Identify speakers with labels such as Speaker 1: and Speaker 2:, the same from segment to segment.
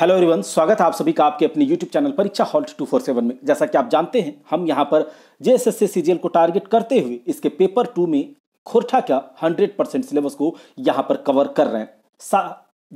Speaker 1: hello everyone स्वागत है आप सभी का आपके अपने यूट्यूब चैनल परीक्षा हॉल्ट टू फोर सेवन में जैसा कि आप जानते हैं हम यहाँ पर जे एस को टारगेट करते हुए इसके पेपर टू में खोरठा का हंड्रेड परसेंट सिलेबस को यहाँ पर कवर कर रहे हैं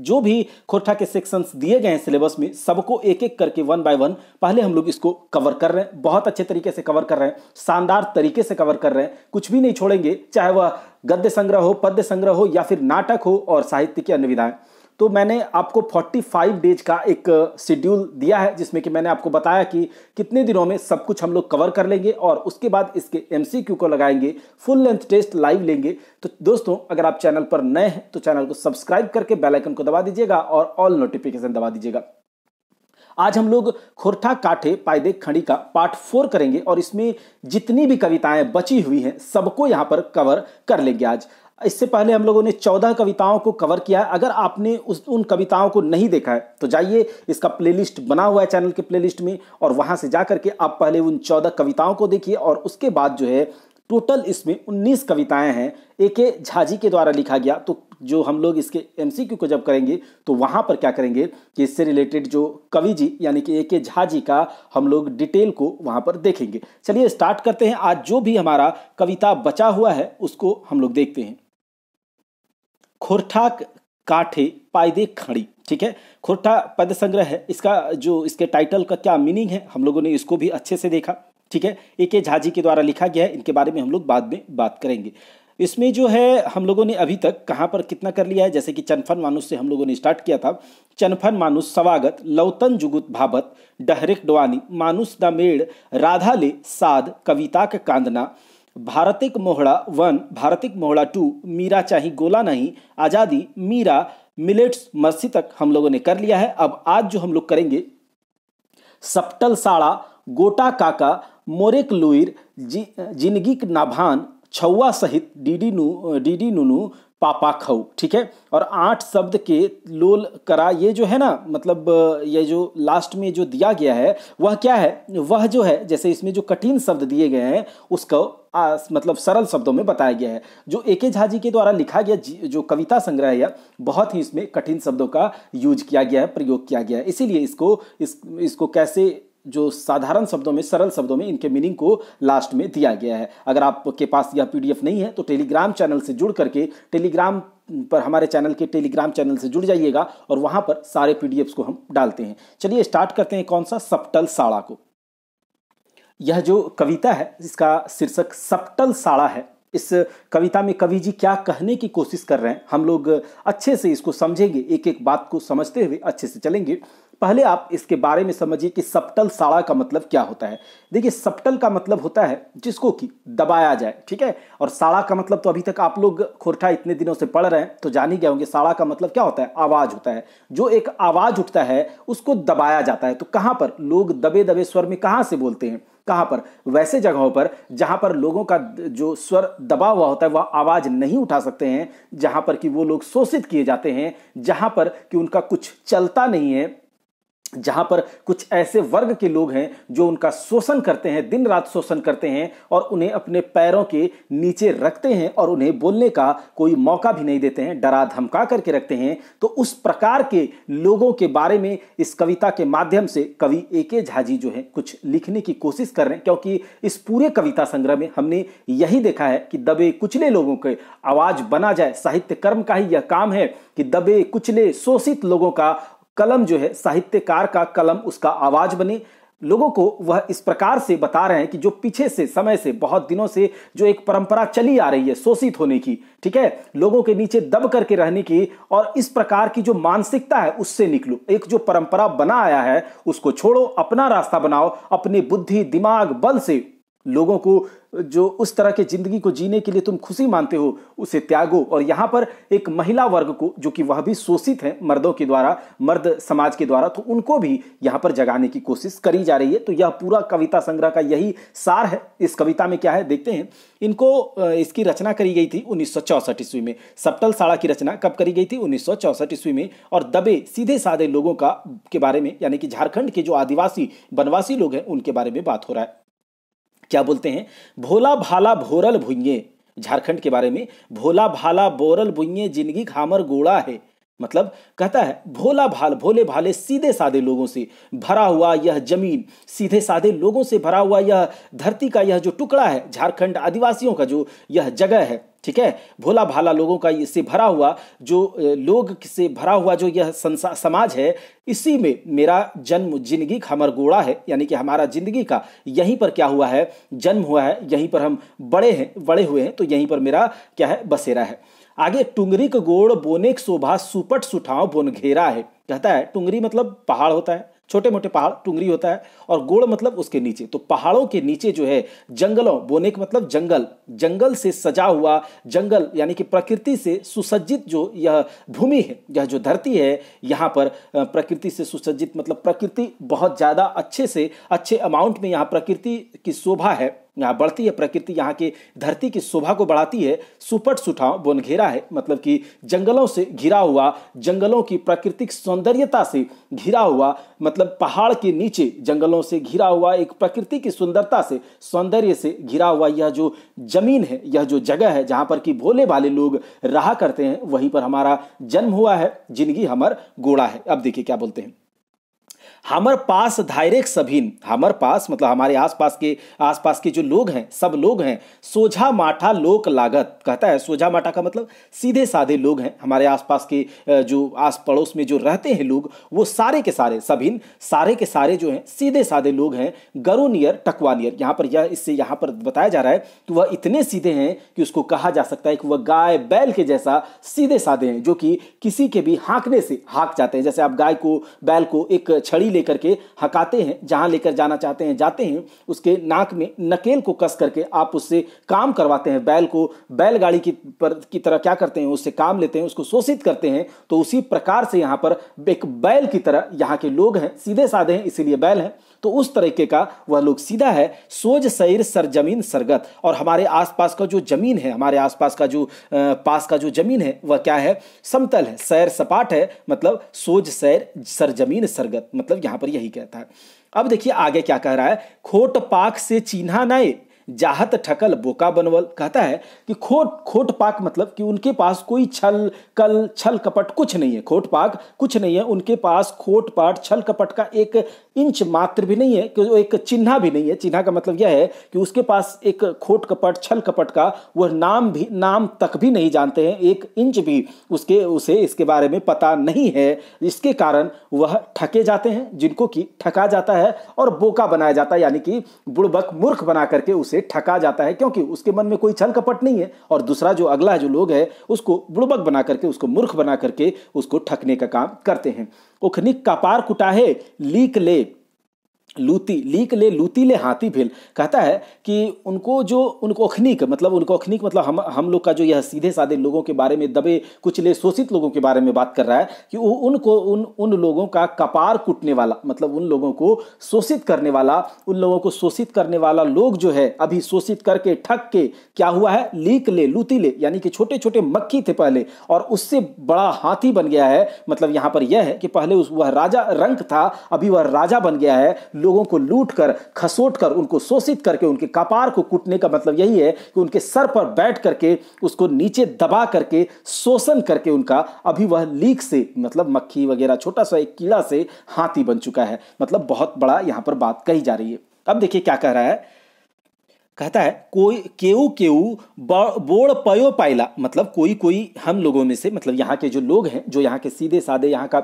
Speaker 1: जो भी खोरठा के सेक्शंस दिए गए हैं सिलेबस में सबको एक एक करके वन बाय वन पहले हम लोग इसको कवर कर रहे हैं बहुत अच्छे तरीके से कवर कर रहे हैं शानदार तरीके से कवर कर रहे हैं कुछ भी नहीं छोड़ेंगे चाहे वह गद्य संग्रह हो पद्य संग्रह हो या फिर नाटक हो और साहित्य की अन्य विधाएं तो मैंने आपको 45 डेज का एक शेड्यूल दिया है जिसमें कि मैंने आपको बताया कि कितने दिनों में सब कुछ हम लोग कवर कर लेंगे और उसके बाद इसके एम को लगाएंगे फुल लेंथ टेस्ट लाइव लेंगे तो दोस्तों अगर आप चैनल पर नए हैं तो चैनल को सब्सक्राइब करके बेलाइकन को दबा दीजिएगा और ऑल नोटिफिकेशन दबा दीजिएगा आज हम लोग खोरठा काठे पायदे खड़ी का पार्ट फोर करेंगे और इसमें जितनी भी कविताएं बची हुई हैं सबको यहाँ पर कवर कर लेंगे आज इससे पहले हम लोगों ने चौदह कविताओं को कवर किया है अगर आपने उस उन कविताओं को नहीं देखा है तो जाइए इसका प्लेलिस्ट बना हुआ है चैनल के प्लेलिस्ट में और वहां से जा करके आप पहले उन चौदह कविताओं को देखिए और उसके बाद जो है टोटल इसमें उन्नीस कविताएं हैं ए के झाजी के द्वारा लिखा गया तो जो हम लोग इसके एम को जब करेंगे तो वहाँ पर क्या करेंगे कि इससे रिलेटेड जो कवि जी यानी कि ए के झा जी का हम लोग डिटेल को वहाँ पर देखेंगे चलिए स्टार्ट करते हैं आज जो भी हमारा कविता बचा हुआ है उसको हम लोग देखते हैं खुरठा काठे पायदे खड़ी ठीक है खुरठा पद संग्रह है इसका जो इसके टाइटल का क्या मीनिंग है हम लोगों ने इसको भी अच्छे से देखा ठीक है ए के झाजी के द्वारा लिखा गया है इनके बारे में हम लोग बाद में बात करेंगे इसमें जो है हम लोगों ने अभी तक कहाँ पर कितना कर लिया है जैसे कि चनफन मानुष से हम लोगों ने स्टार्ट किया था चनफन मानुष स्वागत लौतन जुगुत भाबत डहरिक डवानी मानुष द मेड़ राधा ले साध कविता का कांदना भारतिक मोहड़ा वन भारतिक मोहड़ा टू मीरा चाही गोला नहीं आज़ादी मीरा मिलेट्स मर्सी तक हम लोगों ने कर लिया है अब आज जो हम लोग करेंगे सप्टल साड़ा गोटा काका मोरेक लुईर जी जिंदगी नाभान छुआ सहित डीडी नू डीडी नूनू पापा खऊ ठीक है और आठ शब्द के लोल करा ये जो है ना मतलब ये जो लास्ट में जो दिया गया है वह क्या है वह जो है जैसे इसमें जो कठिन शब्द दिए गए हैं उसको आ, मतलब सरल शब्दों में बताया गया है जो ए के झा जी के द्वारा लिखा गया जो कविता संग्रह है बहुत ही इसमें कठिन शब्दों का यूज किया गया है प्रयोग किया गया है इसीलिए इसको इस, इसको कैसे जो साधारण शब्दों में सरल शब्दों में इनके मीनिंग को लास्ट में दिया गया है अगर आपके पास यह पी नहीं है तो टेलीग्राम चैनल से जुड़ करके टेलीग्राम पर हमारे चैनल के टेलीग्राम चैनल से जुड़ जाइएगा और वहाँ पर सारे पी को हम डालते हैं चलिए स्टार्ट करते हैं कौन सा सप्टल साड़ा को यह जो कविता है इसका शीर्षक सप्टल साड़ा है इस कविता में कवि जी क्या कहने की कोशिश कर रहे हैं हम लोग अच्छे से इसको समझेंगे एक एक बात को समझते हुए अच्छे से चलेंगे पहले आप इसके बारे में समझिए कि सप्टल साड़ा का मतलब क्या होता है देखिए सप्टल का मतलब होता है जिसको कि दबाया जाए ठीक है और साड़ा का मतलब तो अभी तक आप लोग खोरठा इतने दिनों से पढ़ रहे हैं तो जान ही गए होंगे साड़ा का मतलब क्या होता है आवाज होता है जो एक आवाज उठता है उसको दबाया जाता है तो कहां पर लोग दबे दबे स्वर में कहां से बोलते हैं कहाँ पर वैसे जगहों पर जहाँ पर लोगों का जो स्वर दबा हुआ होता है वह आवाज़ नहीं उठा सकते हैं जहाँ पर कि वो लोग शोषित किए जाते हैं जहाँ पर कि उनका कुछ चलता नहीं है जहां पर कुछ ऐसे वर्ग के लोग हैं जो उनका शोषण करते हैं दिन रात शोषण करते हैं और उन्हें अपने पैरों के नीचे रखते हैं और उन्हें बोलने का कोई मौका भी नहीं देते हैं डरा धमका करके रखते हैं तो उस प्रकार के लोगों के बारे में इस कविता के माध्यम से कवि ए के झा जी जो है कुछ लिखने की कोशिश कर रहे हैं क्योंकि इस पूरे कविता संग्रह में हमने यही देखा है कि दबे कुचले लोगों के आवाज बना जाए साहित्य कर्म का ही यह काम है कि दबे कुचले शोषित लोगों का कलम जो है साहित्यकार का कलम उसका आवाज बने लोगों को वह इस प्रकार से बता रहे हैं कि जो पीछे से समय से बहुत दिनों से जो एक परंपरा चली आ रही है शोषित होने की ठीक है लोगों के नीचे दब करके रहने की और इस प्रकार की जो मानसिकता है उससे निकलो एक जो परंपरा बना आया है उसको छोड़ो अपना रास्ता बनाओ अपनी बुद्धि दिमाग बल से लोगों को जो उस तरह के जिंदगी को जीने के लिए तुम खुशी मानते हो उसे त्यागो और यहाँ पर एक महिला वर्ग को जो कि वह भी शोषित है मर्दों के द्वारा मर्द समाज के द्वारा तो उनको भी यहाँ पर जगाने की कोशिश करी जा रही है तो यह पूरा कविता संग्रह का यही सार है इस कविता में क्या है देखते हैं इनको इसकी रचना करी गई थी उन्नीस ईस्वी में सप्टल साड़ा की रचना कब करी गई थी उन्नीस ईस्वी में और दबे सीधे साधे लोगों का के बारे में यानी कि झारखंड के जो आदिवासी वनवासी लोग हैं उनके बारे में बात हो रहा है क्या बोलते हैं भोला भाला भोरल भुइये झारखंड के बारे में भोला भाला बोरल भुइये जिंदगी घामर गोड़ा है मतलब कहता है भोला भाल भोले भाले सीधे साधे लोगों से भरा हुआ यह जमीन सीधे साधे लोगों से भरा हुआ यह धरती का यह जो टुकड़ा है झारखंड आदिवासियों का जो यह जगह है ठीक है भोला भाला लोगों का इससे भरा हुआ जो लोग से भरा हुआ जो यह समाज है इसी में मेरा जन्म जिंदगी हमर गोड़ा है यानी कि हमारा जिंदगी का यहीं पर क्या हुआ है जन्म हुआ है यहीं पर हम बड़े हैं बड़े हुए हैं तो यहीं पर मेरा क्या है बसेरा है आगे टुंगरी गोड़ बोने शोभा सुपट सुठाओ बोन घेरा है कहता है टुंगरी मतलब पहाड़ होता है छोटे मोटे पहाड़ टुंगरी होता है और गोड़ मतलब उसके नीचे तो पहाड़ों के नीचे जो है जंगलों बोने का मतलब जंगल जंगल से सजा हुआ जंगल यानी कि प्रकृति से सुसज्जित जो यह भूमि है यह जो धरती है यहाँ पर प्रकृति से सुसज्जित मतलब प्रकृति बहुत ज़्यादा अच्छे से अच्छे अमाउंट में यहाँ प्रकृति की शोभा है यहाँ बढ़ती है प्रकृति यहाँ के धरती की शोभा को बढ़ाती है सुपट सुठाव बोन घेरा है मतलब कि जंगलों से घिरा हुआ जंगलों की प्राकृतिक सौंदर्यता से घिरा हुआ मतलब पहाड़ के नीचे जंगलों पेड़ों से घिरा हुआ एक प्रकृति की सुंदरता से सौंदर्य से घिरा हुआ यह जो जमीन है यह जो जगह है जहाँ पर कि भोले भाले लोग रहा करते हैं वहीं पर हमारा जन्म हुआ है जिंदगी हमार गोड़ा है अब देखिए क्या बोलते हैं हमार पास धायरेक सभीन हमार पास मतलब हमारे आसपास के आसपास के जो लोग हैं सब लोग हैं सोझा माठा लोक लागत कहता है सोझा माठा का मतलब सीधे साधे लोग हैं हमारे आसपास के जो आस पड़ोस में जो रहते हैं लोग वो सारे के सारे सभीन सारे के सारे जो हैं सीधे साधे लोग हैं गरो नियर टकवा नियर यहाँ पर यह इससे यहाँ पर बताया जा रहा है कि वह इतने सीधे हैं कि उसको कहा जा सकता है कि वह गाय बैल के जैसा सीधे साधे हैं जो कि किसी के भी हाँकने से हाँक जाते हैं जैसे आप गाय को बैल को एक छड़ी गाड़ी लेकर के हकाते हैं जहाँ लेकर जाना चाहते हैं जाते हैं उसके नाक में नकेल को कस करके आप उससे काम करवाते हैं बैल को बैलगाड़ी की पर की तरह क्या करते हैं उससे काम लेते हैं उसको शोषित करते हैं तो उसी प्रकार से यहाँ पर एक बैल की तरह यहाँ के लोग हैं सीधे साधे हैं इसीलिए बैल हैं तो उस तरीके का वह लोग सीधा है सोज सैर सरजमीन सरगत और हमारे आसपास का जो जमीन है हमारे आसपास का जो पास का जो जमीन है वह क्या है समतल है सैर सपाट है मतलब सोज सैर सरजमीन सरगत मतलब यहाँ पर यही कहता है अब देखिए आगे क्या कह रहा है खोट पाक से चीन्हा नए जाहत ठकल बोका बनवल कहता है कि खोट खोट पाक मतलब कि उनके पास कोई छल कल छल कपट कुछ नहीं है खोट पाक कुछ नहीं है उनके पास खोट पाट छल कपट का एक इंच मात्र भी नहीं है कि एक चिन्ह भी नहीं है चिन्ह का मतलब यह है कि उसके पास एक खोट कपट छल कपट का वह नाम भी नाम तक भी नहीं जानते हैं एक इंच भी उसके उसे इसके बारे में पता नहीं है इसके कारण वह ठके जाते हैं जिनको कि ठका जाता है और बोका बनाया जाता है यानी कि बुड़बक मूर्ख बना करके उस उसे ठका जाता है क्योंकि उसके मन में कोई छल कपट नहीं है और दूसरा जो अगला जो लोग है उसको बुड़बक बना करके उसको मूर्ख बना करके उसको ठकने का काम करते हैं उखनी कपार कुटाहे लीक ले लूती लीक ले लूती ले हाथी भेल कहता है कि उनको जो उनको अखनीक मतलब उनको अखनीक मतलब हम हम लोग का जो यह सीधे साधे लोगों के बारे में दबे कुचले शोषित लोगों के बारे में बात कर रहा है कि वो उनको उन उन लोगों का कपार कूटने वाला मतलब उन लोगों को शोषित करने वाला उन लोगों को शोषित करने वाला लोग जो है अभी शोषित करके ठग के क्या हुआ है लीक ले लूती ले यानी कि छोटे छोटे मक्खी थे पहले और उससे बड़ा हाथी बन गया है मतलब यहाँ पर यह है कि पहले उस वह राजा रंक था अभी वह राजा बन गया है लोगों को लूट कर खसोट कर उनको शोषित करके उनके कपार को कूटने का मतलब यही है कि उनके सर पर बैठ करके उसको नीचे दबा करके शोषण करके उनका अभी वह लीक से मतलब मक्खी वगैरह छोटा सा एक कीड़ा से हाथी बन चुका है मतलब बहुत बड़ा यहाँ पर बात कही जा रही है अब देखिए क्या कह रहा है कहता है कोई केऊ केऊ बोड़ पयो पाइला मतलब कोई कोई हम लोगों में से मतलब यहाँ के जो लोग हैं जो यहाँ के सीधे साधे यहाँ का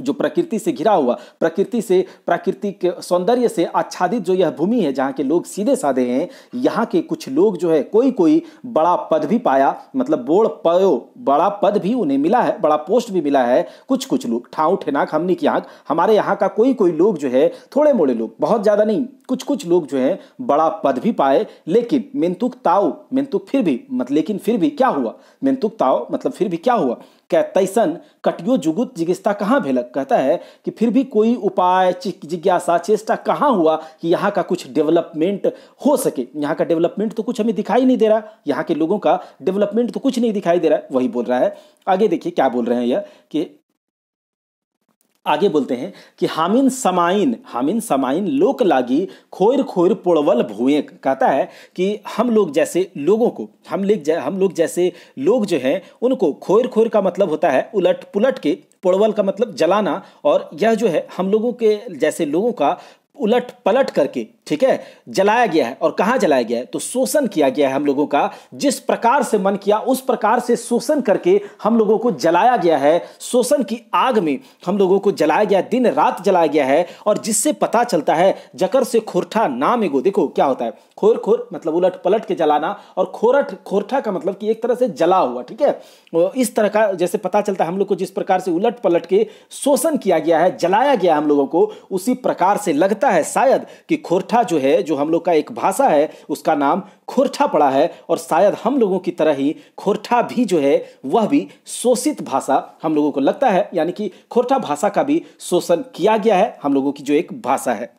Speaker 1: जो प्रकृति से घिरा हुआ प्रकृति से प्राकृतिक सौंदर्य से आच्छादित जो यह भूमि है जहाँ के लोग सीधे साधे हैं यहाँ के कुछ लोग जो है कोई कोई बड़ा पद भी पाया मतलब बोर्ड पयो बड़ा पद भी उन्हें मिला है बड़ा पोस्ट भी मिला है कुछ कुछ लोग ठाव ठेनाक हमने की आँख हमारे यहाँ का कोई कोई लोग जो है थोड़े मोड़े लोग बहुत ज़्यादा नहीं कुछ कुछ लोग जो है बड़ा पद भी पाए लेकिन मिनतुक ताओ मिनतुक फिर भी मतलब लेकिन फिर भी क्या हुआ मिनतुक ताऊ मतलब फिर भी क्या हुआ कैतन तैसन कटियो जुगुत जिगिस्ता कहाँ भेलक कहता है कि फिर भी कोई उपाय जिज्ञासा चेष्टा कहाँ हुआ कि यहाँ का कुछ डेवलपमेंट हो सके यहाँ का डेवलपमेंट तो कुछ हमें दिखाई नहीं दे रहा यहाँ के लोगों का डेवलपमेंट तो कुछ नहीं दिखाई दे रहा है वही बोल रहा है आगे देखिए क्या बोल रहे हैं यह कि आगे बोलते हैं कि हामिन समाइन हामिन समाइन लोक लागी खोर खोर पोड़वल भूए कहता है कि हम लोग जैसे लोगों को हम लोग हम लोग जैसे लोग जो हैं उनको खोर खोर का मतलब होता है उलट पुलट के पुड़वल का मतलब जलाना और यह जो है हम लोगों के जैसे लोगों का उलट पलट करके ठीक है जलाया गया है और कहाँ जलाया गया है तो शोषण किया गया है हम लोगों का जिस प्रकार से मन किया उस प्रकार से शोषण करके हम लोगों को जलाया गया है शोषण की आग में हम लोगों को जलाया गया दिन रात जलाया गया है और जिससे पता चलता है जकर से खोरठा नाम एगो देखो क्या होता है खोर खोर मतलब उलट पलट के जलाना और खोरठ खोरठा का मतलब कि एक तरह से जला हुआ ठीक है इस तरह का जैसे पता चलता है हम लोग को जिस प्रकार से उलट पलट के शोषण किया गया है जलाया गया हम लोगों को उसी प्रकार से लगता है शायद कि खोरठा खुरठा जो है जो हम लोग का एक भाषा है उसका नाम खुरठा पड़ा है और शायद हम लोगों की तरह ही खुरठा भी जो है वह भी शोषित भाषा हम लोगों को लगता है यानी कि खुरठा भाषा का भी शोषण किया गया है हम लोगों की जो एक भाषा है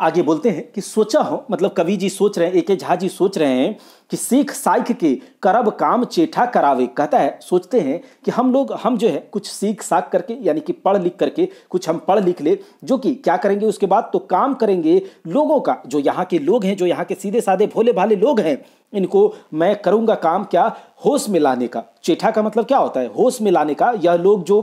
Speaker 1: आगे बोलते हैं कि सोचा हो मतलब कवि जी सोच रहे हैं ए के झा जी सोच रहे हैं कि सिख साइख के करब काम चेठा करावे कहता है सोचते हैं कि हम लोग हम जो है कुछ सीख साख करके यानी कि पढ़ लिख करके कुछ हम पढ़ लिख ले जो कि क्या करेंगे उसके बाद तो काम करेंगे लोगों का जो यहाँ के लोग हैं जो यहाँ के सीधे साधे भोले भाले लोग हैं इनको मैं करूँगा काम क्या होश में लाने का चेठा का मतलब क्या होता है होश में लाने का यह लोग जो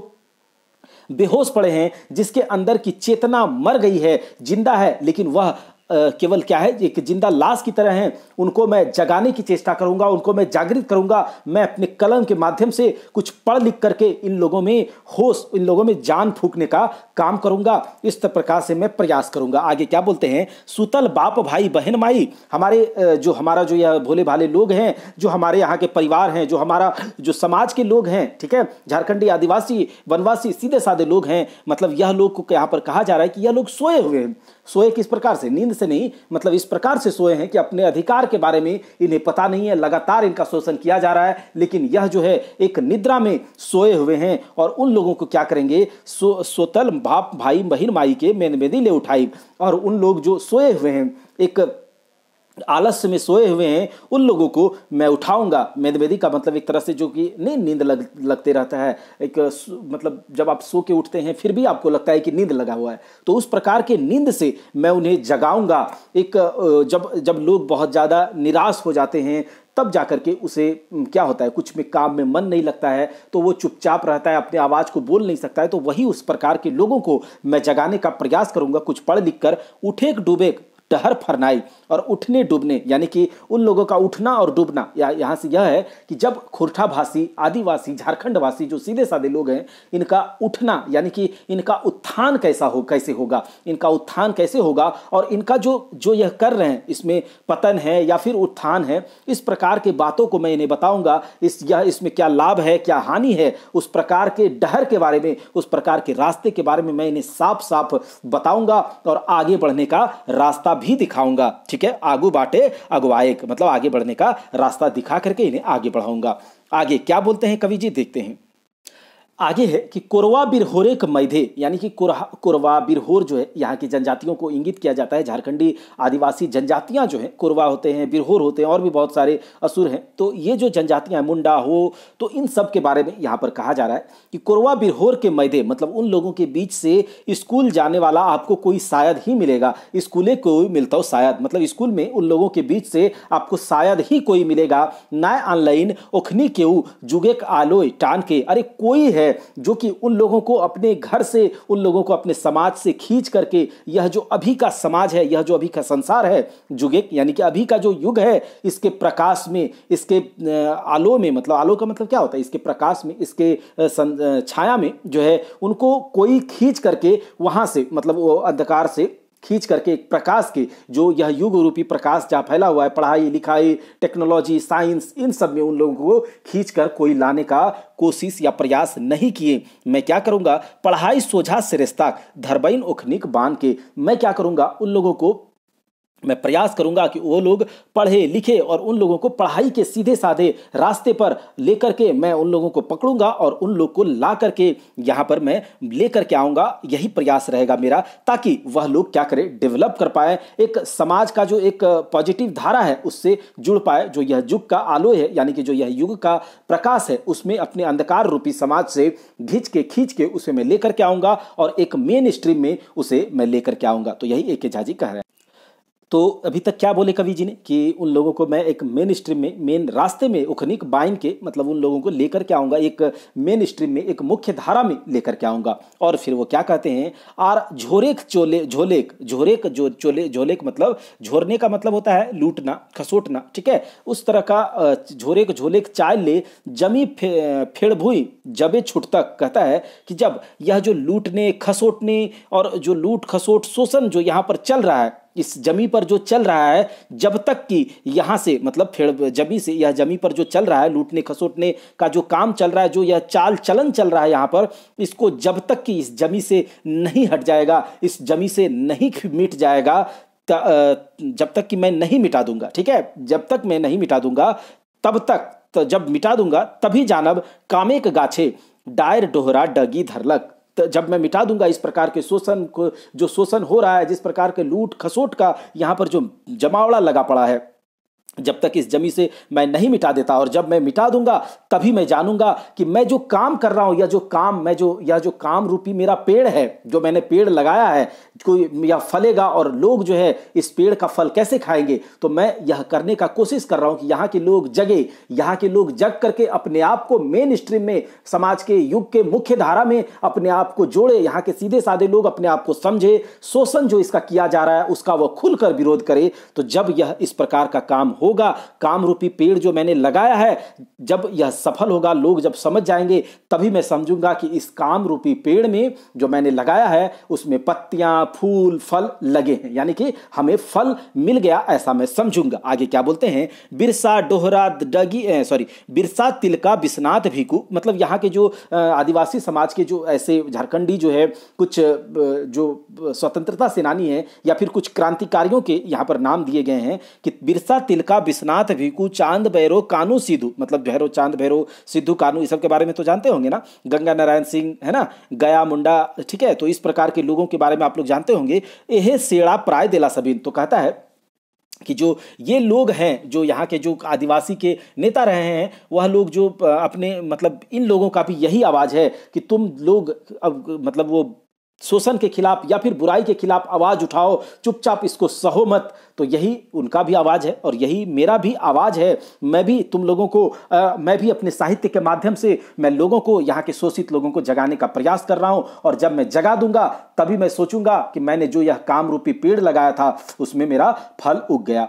Speaker 1: बेहोश पड़े हैं जिसके अंदर की चेतना मर गई है जिंदा है लेकिन वह केवल क्या है एक जिंदा लाश की तरह हैं उनको मैं जगाने की चेष्टा करूंगा उनको मैं जागृत करूंगा मैं अपने कलम के माध्यम से कुछ पढ़ लिख करके इन लोगों में होश इन लोगों में जान फूकने का काम करूंगा इस प्रकार से मैं प्रयास करूंगा आगे क्या बोलते हैं सुतल बाप भाई बहन माई हमारे जो हमारा जो यह भोले भाले लोग हैं जो हमारे यहाँ के परिवार हैं जो हमारा जो समाज के लोग हैं ठीक है झारखंडी आदिवासी वनवासी सीधे साधे लोग हैं मतलब यह लोग को यहाँ पर कहा जा रहा है कि यह लोग सोए हुए हैं सोए किस प्रकार से नींद से नहीं मतलब इस प्रकार से सोए हैं कि अपने अधिकार के बारे में इन्हें पता नहीं है लगातार इनका शोषण किया जा रहा है लेकिन यह जो है एक निद्रा में सोए हुए हैं और उन लोगों को क्या करेंगे सो, सोतल बाप भाई बहिन माई के मेनमेदी ले उठाई और उन लोग जो सोए हुए हैं एक आलस्य में सोए हुए हैं उन लोगों को मैं उठाऊंगा मेदवेदी का मतलब एक तरह से जो कि नहीं नींद लग लगते रहता है एक मतलब जब आप सो के उठते हैं फिर भी आपको लगता है कि नींद लगा हुआ है तो उस प्रकार के नींद से मैं उन्हें जगाऊंगा एक जब जब लोग बहुत ज़्यादा निराश हो जाते हैं तब जा करके उसे क्या होता है कुछ में काम में मन नहीं लगता है तो वो चुपचाप रहता है अपने आवाज़ को बोल नहीं सकता है तो वही उस प्रकार के लोगों को मैं जगाने का प्रयास करूंगा कुछ पढ़ लिख कर उठेक डूबेक टहर फरनाई और उठने डूबने यानी कि उन लोगों का उठना और डूबना या यहाँ से यह है कि जब खुरठाभाषी आदिवासी झारखंडवासी जो सीधे साधे लोग हैं इनका उठना यानी कि इनका उत्थान कैसा हो कैसे होगा इनका उत्थान कैसे होगा और इनका जो जो यह कर रहे हैं इसमें पतन है या फिर उत्थान है इस प्रकार के बातों को मैं इन्हें बताऊंगा इस यह इसमें क्या लाभ है क्या हानि है उस प्रकार के डहर के बारे में उस प्रकार के रास्ते के बारे में मैं इन्हें साफ साफ बताऊंगा और आगे बढ़ने का रास्ता भी दिखाऊंगा ठीक ठीक है आगू बाटे अगुवाएक मतलब आगे बढ़ने का रास्ता दिखा करके इन्हें आगे बढ़ाऊंगा आगे क्या बोलते हैं कवि जी देखते हैं आगे है कि कोरवा बिरहोरे मैधे यानी कि कोरवा बिरहोर जो है यहाँ की जनजातियों को इंगित किया जाता है झारखंडी आदिवासी जनजातियाँ जो हैं कोरवा होते हैं बिरहोर होते हैं और भी बहुत सारे असुर हैं तो ये जो जनजातियाँ मुंडा हो तो इन सब के बारे में यहाँ पर कहा जा रहा है कि कोरवा बिरहोर के मैदे मतलब उन लोगों के बीच से स्कूल जाने वाला आपको कोई शायद ही मिलेगा स्कूलें कोई मिलता हो शायद मतलब स्कूल में उन लोगों के बीच से आपको शायद ही कोई मिलेगा ना ऑनलाइन ओखनी केऊ जुगे आलोय टान के अरे कोई है है जो कि उन लोगों को अपने घर से उन लोगों को अपने समाज से खींच करके यह जो अभी का समाज है यह जो अभी का संसार है जुगे यानी कि अभी का जो युग है इसके प्रकाश में इसके आलो में मतलब आलो का मतलब क्या होता है इसके प्रकाश में इसके छाया में जो है उनको कोई खींच करके वहाँ से मतलब वो अंधकार से खींच करके एक प्रकाश के जो यह युग रूपी प्रकाश जहाँ फैला हुआ है पढ़ाई लिखाई टेक्नोलॉजी साइंस इन सब में उन लोगों को खींच कर कोई लाने का कोशिश या प्रयास नहीं किए मैं क्या करूँगा पढ़ाई सोझा सिरेस्ताक धरबईन उखनिक बांध के मैं क्या करूँगा उन लोगों को मैं प्रयास करूंगा कि वो लोग पढ़े लिखे और उन लोगों को पढ़ाई के सीधे साधे रास्ते पर लेकर के मैं उन लोगों को पकड़ूंगा और उन लोग को ला करके यहाँ पर मैं लेकर के आऊँगा यही प्रयास रहेगा मेरा ताकि वह लोग क्या करें डेवलप कर पाए एक समाज का जो एक पॉजिटिव धारा है उससे जुड़ पाए जो यह युग का आलोय है यानी कि जो यह युग का प्रकाश है उसमें अपने अंधकार रूपी समाज से घिंच के खींच के उसे मैं लेकर के आऊँगा और एक मेन स्ट्रीम में उसे मैं लेकर के आऊँगा तो यही ए के झाजी कह रहे हैं तो अभी तक क्या बोले कवि जी ने कि उन लोगों को मैं एक मेन स्ट्रीम में मेन रास्ते में उखनिक बाइन के मतलब उन लोगों को लेकर के आऊँगा एक मेन स्ट्रीम में एक मुख्य धारा में लेकर के आऊँगा और फिर वो क्या कहते हैं आर झोरेक चोले झोलेक झोरेक जो चोले झोलेक मतलब झोरने का मतलब होता है लूटना खसोटना ठीक है उस तरह का झोरेक झोलेक चाय ले जमी फे, फेड़ भुई जबे छुटता कहता है कि जब यह जो लूटने खसोटने और जो लूट खसोट शोषण जो यहाँ पर चल रहा है इस जमी पर जो चल रहा है जब तक कि यहाँ से मतलब फेड़ जमी से यह जमी पर जो चल रहा है लूटने खसोटने का जो काम चल रहा है जो यह चाल चलन चल रहा है यहाँ पर इसको जब तक कि इस जमी से नहीं हट जाएगा इस जमी से नहीं मिट जाएगा जब तक कि मैं नहीं मिटा दूंगा ठीक है जब तक मैं नहीं मिटा दूंगा तब तक तो जब मिटा दूंगा तभी जानब कामेक गाछे डायर डोहरा डगी धरलक जब मैं मिटा दूंगा इस प्रकार के शोषण को जो शोषण हो रहा है जिस प्रकार के लूट खसोट का यहाँ पर जो जमावड़ा लगा पड़ा है जब तक इस जमी से मैं नहीं मिटा देता और जब मैं मिटा दूंगा तभी मैं जानूंगा कि मैं जो काम कर रहा हूं या जो काम मैं जो या जो काम रूपी मेरा पेड़ है जो मैंने पेड़ लगाया है कोई या फलेगा और लोग जो है इस पेड़ का फल कैसे खाएंगे तो मैं यह करने का कोशिश कर रहा हूं कि यहाँ के लोग जगे यहाँ के लोग जग करके अपने आप को मेन स्ट्रीम में समाज के युग के मुख्य धारा में अपने आप को जोड़े यहाँ के सीधे साधे लोग अपने आप को समझे शोषण जो इसका किया जा रहा है उसका वह खुलकर विरोध करे तो जब यह इस प्रकार का काम हो होगा काम रूपी पेड़ जो मैंने लगाया है जब यह सफल होगा लोग जब समझ जाएंगे तभी मैं समझूंगा कि इस काम रूपी पेड़ में जो मैंने लगाया है उसमें पत्तियां फूल फल लगे हैं यानी कि हमें फल मिल गया ऐसा मैं समझूंगा आगे क्या बोलते हैं बिरसा डोहरा डगी सॉरी बिरसा तिलका बिस्नाथ भिकू मतलब यहाँ के जो आदिवासी समाज के जो ऐसे झारखंडी जो है कुछ जो स्वतंत्रता सेनानी है या फिर कुछ क्रांतिकारियों के यहाँ पर नाम दिए गए हैं कि बिरसा तिलका का विश्वनाथ भीकू चांद भैरव कानू सिद्धू मतलब भैरव चांद भैरव सिद्धू कानू इस सब के बारे में तो जानते होंगे ना गंगा नारायण सिंह है ना गया मुंडा ठीक है तो इस प्रकार के लोगों के बारे में आप लोग जानते होंगे यह सेड़ा प्राय देला सबीन तो कहता है कि जो ये लोग हैं जो यहाँ के जो आदिवासी के नेता रहे हैं वह लोग जो अपने मतलब इन लोगों का भी यही आवाज़ है कि तुम लोग अब मतलब वो शोषण के खिलाफ या फिर बुराई के खिलाफ आवाज़ उठाओ चुपचाप इसको सहो मत तो यही उनका भी आवाज़ है और यही मेरा भी आवाज़ है मैं भी तुम लोगों को आ, मैं भी अपने साहित्य के माध्यम से मैं लोगों को यहाँ के शोषित लोगों को जगाने का प्रयास कर रहा हूँ और जब मैं जगा दूंगा तभी मैं सोचूंगा कि मैंने जो यह काम रूपी पेड़ लगाया था उसमें मेरा फल उग गया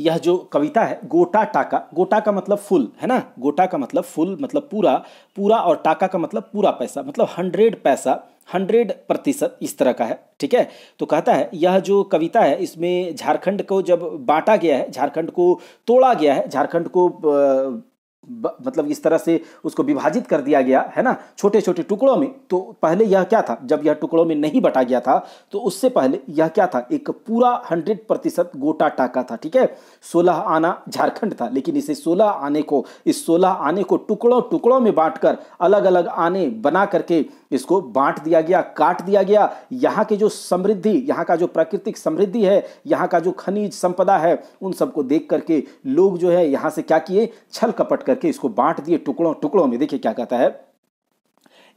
Speaker 1: यह जो कविता है गोटा टाका गोटा का मतलब फुल है ना गोटा का मतलब फुल मतलब पूरा पूरा और टाका का मतलब पूरा पैसा मतलब हंड्रेड पैसा हंड्रेड प्रतिशत इस तरह का है ठीक है तो कहता है यह जो कविता है इसमें झारखंड को जब बांटा गया है झारखंड को तोड़ा गया है झारखंड को मतलब इस तरह से उसको विभाजित कर दिया गया है ना छोटे छोटे टुकड़ों में तो पहले यह क्या था जब यह टुकड़ों में नहीं बटा गया था तो उससे पहले यह क्या था एक पूरा हंड्रेड प्रतिशत गोटा टाका था ठीक है सोलह आना झारखंड था लेकिन इसे सोलह आने को इस सोलह आने को टुकड़ों टुकड़ों में बांटकर अलग अलग आने बना करके इसको बांट दिया गया काट दिया गया यहाँ की जो समृद्धि यहाँ का जो प्राकृतिक समृद्धि है यहाँ का जो खनिज संपदा है उन सबको देख करके लोग जो है यहाँ से क्या किए छल कपट करके इसको बांट दिए टुकड़ों टुकड़ों में देखिए क्या कहता है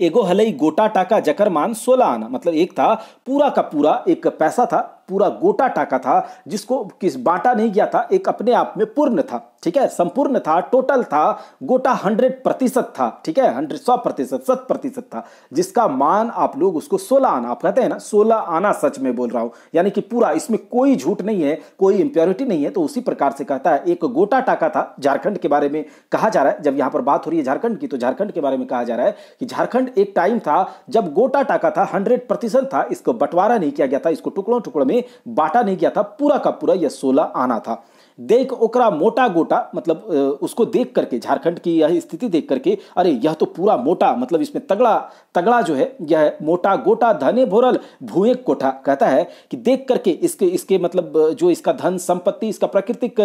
Speaker 1: एगो हलई गोटा टाका जकर मान सोलह आना मतलब एक था पूरा का पूरा एक पैसा था पूरा गोटा टाका था जिसको किस बांटा नहीं गया था एक अपने आप में पूर्ण था ठीक है संपूर्ण था टोटल था गोटा हंड्रेड प्रतिशत था ठीक है हंड्रेड सौ प्रतिशत सत प्रतिशत था जिसका मान आप लोग उसको सोलह आना आप कहते हैं ना सोलह आना सच में बोल रहा हूं यानी कि पूरा इसमें कोई झूठ नहीं है कोई इंप्योरिटी नहीं है तो उसी प्रकार से कहता है एक गोटा टाका था झारखंड के बारे में कहा जा रहा है जब यहां पर बात हो रही है झारखंड की तो झारखंड के बारे में कहा जा रहा है कि झारखंड एक टाइम था जब गोटा टाका था हंड्रेड प्रतिशत था इसको बंटवारा नहीं किया गया था इसको टुकड़ों टुकड़ों में में बांटा नहीं गया था पूरा का पूरा यह सोलह आना था देख ओकरा मोटा गोटा मतलब उसको देख करके झारखंड की यह स्थिति देख करके अरे यह तो पूरा मोटा मतलब इसमें तगड़ा तगड़ा जो है यह मोटा गोटा धने भोरल भूए कोठा कहता है कि देख करके इसके इसके मतलब जो इसका धन संपत्ति इसका प्राकृतिक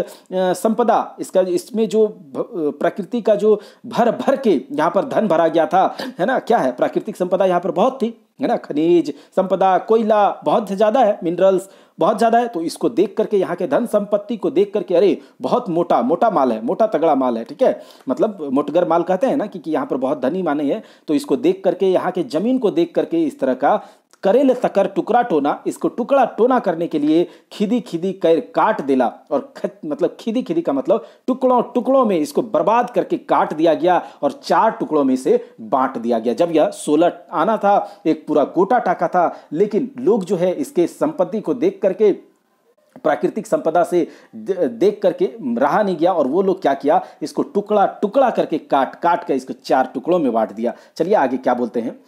Speaker 1: संपदा इसका इसमें जो प्रकृति का जो भर भर के यहाँ पर धन भरा गया था है ना क्या है प्राकृतिक संपदा यहाँ पर बहुत थी है ना खनिज संपदा कोयला बहुत ज़्यादा है मिनरल्स बहुत ज़्यादा है तो इसको देख करके यहाँ के धन संपत्ति को देख करके अरे बहुत मोटा मोटा माल है मोटा तगड़ा माल है ठीक है मतलब मोटगर माल कहते हैं ना कि, कि यहाँ पर बहुत धनी माने हैं तो इसको देख करके यहाँ के ज़मीन को देख करके इस तरह का करेल तकर टुकड़ा टोना इसको टुकड़ा टोना करने के लिए खिदी खिदी कैर काट दिला और खत मतलब खिदी खिदी का मतलब टुकड़ों टुकड़ों में इसको बर्बाद करके काट दिया गया और चार टुकड़ों में इसे बांट दिया गया जब यह सोलह आना था एक पूरा गोटा टाका था लेकिन लोग जो है इसके संपत्ति को देख करके प्राकृतिक संपदा से देख करके रहा नहीं गया और वो लोग क्या किया इसको टुकड़ा टुकड़ा करके काट काट कर इसको चार टुकड़ों में बांट दिया चलिए आगे क्या बोलते हैं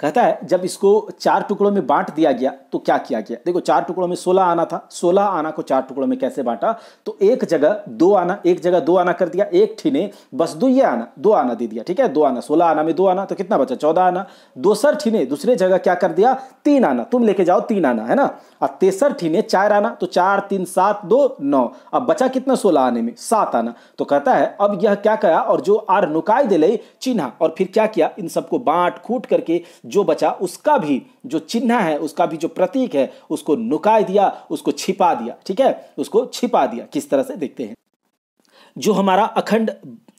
Speaker 1: कहता है जब इसको चार टुकड़ों में बांट दिया गया तो क्या किया गया देखो चार टुकड़ों में सोलह आना था सोलह आना को चार टुकड़ों में कैसे बांटा तो एक जगह दो आना एक जगह दो आना कर दिया एक ठीने बस दो ये आना दो आना दे दिया ठीक है दो आना सोलह आना में दो आना तो कितना बचा चौदह आना दूसर ठीने दूसरे जगह क्या कर दिया तीन आना तुम लेके जाओ तीन आना है ना और तेसर ठीने चार आना तो चार तीन सात दो नौ अब बचा कितना सोलह आने में सात आना तो कहता है अब यह क्या कहा और जो आर नुकाय दिले चिन्ह और फिर क्या किया इन सबको बांट कूट करके जो बचा उसका भी जो चिन्ह है उसका भी जो प्रतीक है उसको नुका दिया उसको छिपा दिया ठीक है उसको छिपा दिया किस तरह से देखते हैं जो हमारा अखंड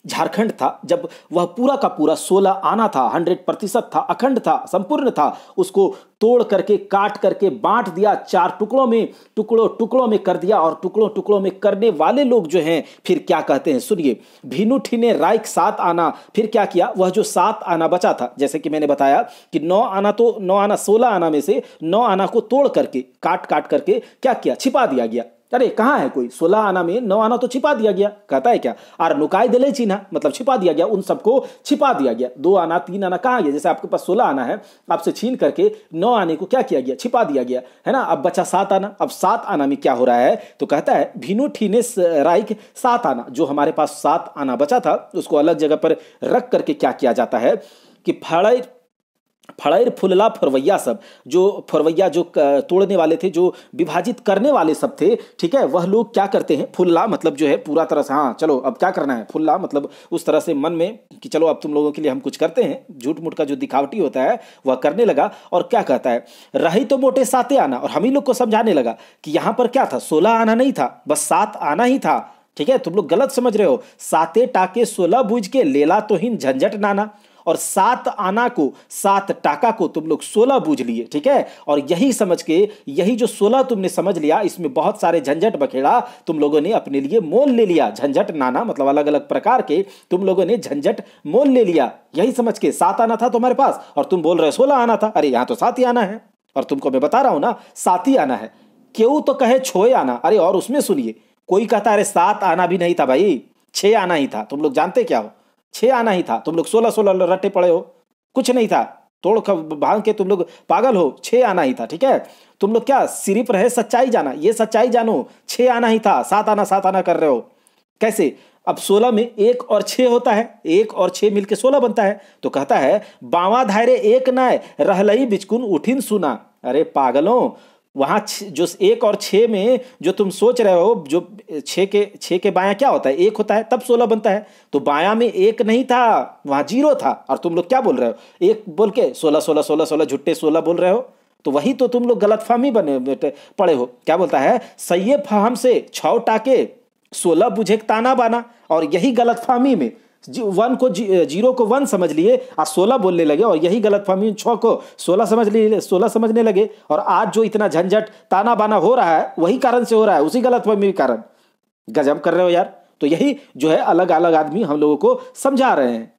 Speaker 1: झारखंड था जब वह पूरा का पूरा सोलह आना था हंड्रेड प्रतिशत था अखंड था संपूर्ण था उसको तोड़ करके काट करके बांट दिया चार टुकड़ों में टुकड़ों टुकड़ों में कर दिया और टुकड़ों टुकड़ों में करने वाले लोग जो हैं फिर क्या कहते हैं सुनिए भीनुठी ने राइक सात आना फिर क्या किया वह जो सात आना बचा था जैसे कि मैंने बताया कि नौ आना तो नौ आना सोलह आना में से नौ आना को तोड़ करके काट काट करके क्या किया छिपा दिया गया अरे कहाँ है कोई सोलह आना में नौ आना तो छिपा दिया गया कहता है क्या और नुकाय दिले चिन्ह मतलब छिपा दिया गया उन सबको छिपा दिया गया दो आना तीन आना कहाँ गया जैसे आपके पास सोलह आना है आपसे छीन करके नौ आने को क्या किया गया छिपा दिया गया है ना अब बचा सात आना अब सात आना में क्या हो रहा है तो कहता है भीनो ठीने राइक सात आना जो हमारे पास सात आना बचा था उसको अलग जगह पर रख करके क्या किया जाता है कि फड़ फड़ैर फुलला फुरवैया सब जो फुरवैया जो तोड़ने वाले थे जो विभाजित करने वाले सब थे ठीक है वह लोग क्या करते हैं फुल्ला मतलब जो है पूरा तरह से हाँ चलो अब क्या करना है फुल्ला मतलब उस तरह से मन में कि चलो अब तुम लोगों के लिए हम कुछ करते हैं झूठ मूठ का जो दिखावटी होता है वह करने लगा और क्या कहता है रही तो मोटे साते आना और हम ही लोग को समझाने लगा कि यहाँ पर क्या था सोलह आना नहीं था बस सात आना ही था ठीक है तुम लोग गलत समझ रहे हो साते टाके सोलह बूझ के लेला तो हिन झंझट नाना और सात आना को सात टाका को तुम लोग सोलह बूझ लिए ठीक है और यही समझ के यही जो सोलह तुमने समझ लिया इसमें बहुत सारे झंझट बखेड़ा तुम लोगों ने अपने लिए मोल ले लिया झंझट नाना मतलब अलग अलग प्रकार के तुम लोगों ने झंझट मोल ले लिया यही समझ के सात आना था तुम्हारे पास और तुम बोल रहे सोलह आना था अरे यहां तो सात ही आना है और तुमको मैं बता रहा हूं ना सात ही आना है क्यों तो कहे छोए आना अरे और उसमें सुनिए कोई कहता अरे सात आना भी नहीं था भाई छः आना ही था तुम लोग जानते क्या हो छः आना ही था तुम लोग सोलह सोलह रटे पड़े हो कुछ नहीं था तोड़ भाग के तुम लोग पागल हो छः आना ही था ठीक है तुम लोग क्या सिर्फ रहे सच्चाई जाना ये सच्चाई जानो छः आना ही था सात आना सात आना कर रहे हो कैसे अब सोलह में एक और छः होता है एक और छः मिलके सोलह बनता है तो कहता है बावा धायरे एक नाय रहलई बिचकुन उठिन सुना अरे पागलों वहाँ जो एक और छः में जो तुम सोच रहे हो जो छः के छः के बायां क्या होता है एक होता है तब सोलह बनता है तो बायां में एक नहीं था वहाँ जीरो था और तुम लोग क्या बोल रहे हो एक बोल के सोलह सोलह सोलह सोलह झुट्टे सोलह बोल रहे हो तो वही तो तुम लोग गलत फहमी बने पड़े हो क्या बोलता है सैय फहम से छाके सोलह बुझे ताना बाना और यही गलत फहमी में वन को जी, जीरो को वन समझ लिए और सोलह बोलने लगे और यही गलत फहमी छः को सोलह समझ लिए सोलह समझने लगे और आज जो इतना झंझट ताना बाना हो रहा है वही कारण से हो रहा है उसी गलत फहमी के कारण गजब कर रहे हो यार तो यही जो है अलग अलग आदमी हम लोगों को समझा रहे हैं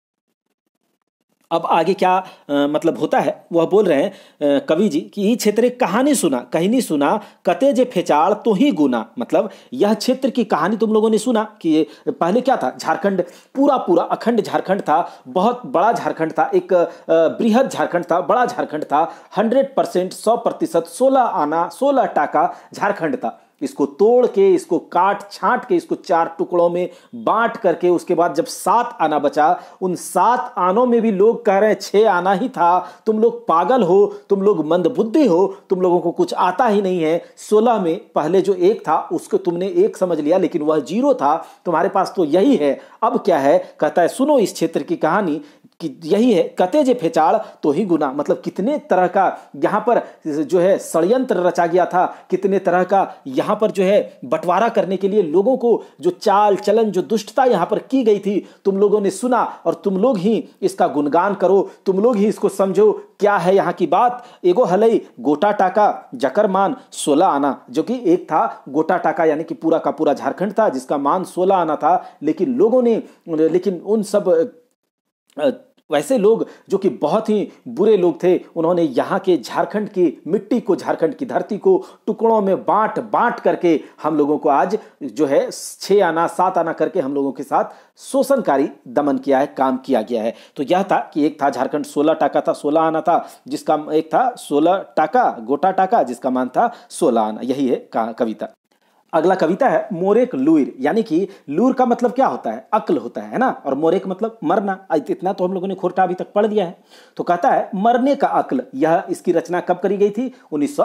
Speaker 1: अब आगे क्या आ, मतलब होता है वह बोल रहे हैं कवि जी कि ये क्षेत्र कहानी सुना कहीं नहीं सुना कते जे फेचाड़ तो ही गुना मतलब यह क्षेत्र की कहानी तुम लोगों ने सुना कि पहले क्या था झारखंड पूरा पूरा अखंड झारखंड था बहुत बड़ा झारखंड था एक बृहद झारखंड था बड़ा झारखंड था हंड्रेड परसेंट सौ प्रतिशत सोलह आना सोलह टाका झारखंड था इसको तोड़ के इसको काट छांट के इसको चार टुकड़ों में बांट करके उसके बाद जब सात आना बचा उन सात आनों में भी लोग कह रहे हैं छः आना ही था तुम लोग पागल हो तुम लोग मंदबुद्धि हो तुम लोगों को कुछ आता ही नहीं है सोलह में पहले जो एक था उसको तुमने एक समझ लिया लेकिन वह जीरो था तुम्हारे पास तो यही है अब क्या है कहता है सुनो इस क्षेत्र की कहानी कि यही है कते जे फेचाड़ तो ही गुना मतलब कितने तरह का यहाँ पर जो है षडयंत्र रचा गया था कितने तरह का यहाँ पर जो है बंटवारा करने के लिए लोगों को जो चाल चलन जो दुष्टता यहाँ पर की गई थी तुम लोगों ने सुना और तुम लोग ही इसका गुणगान करो तुम लोग ही इसको समझो क्या है यहाँ की बात एगो हलई गोटा टाका जकर मान सोलह आना जो कि एक था गोटा टाका यानी कि पूरा का पूरा झारखंड था जिसका मान सोलह आना था लेकिन लोगों ने लेकिन उन सब वैसे लोग जो कि बहुत ही बुरे लोग थे उन्होंने यहाँ के झारखंड की मिट्टी को झारखंड की धरती को टुकड़ों में बांट बांट करके हम लोगों को आज जो है छः आना सात आना करके हम लोगों के साथ शोषणकारी दमन किया है काम किया गया है तो यह था कि एक था झारखंड सोलह टाका था सोलह आना था जिसका एक था सोलह टाका गोटा टाका जिसका मान था सोलह आना यही है कविता अगला कविता है मोरेक लूर यानी कि लूर का मतलब क्या होता है अकल होता है ना और मोरेक मतलब मरना इतना तो हम लोगों ने खोरटा अभी तक पढ़ दिया है तो कहता है मरने का अक्ल यह इसकी रचना कब करी गई थी उन्नीस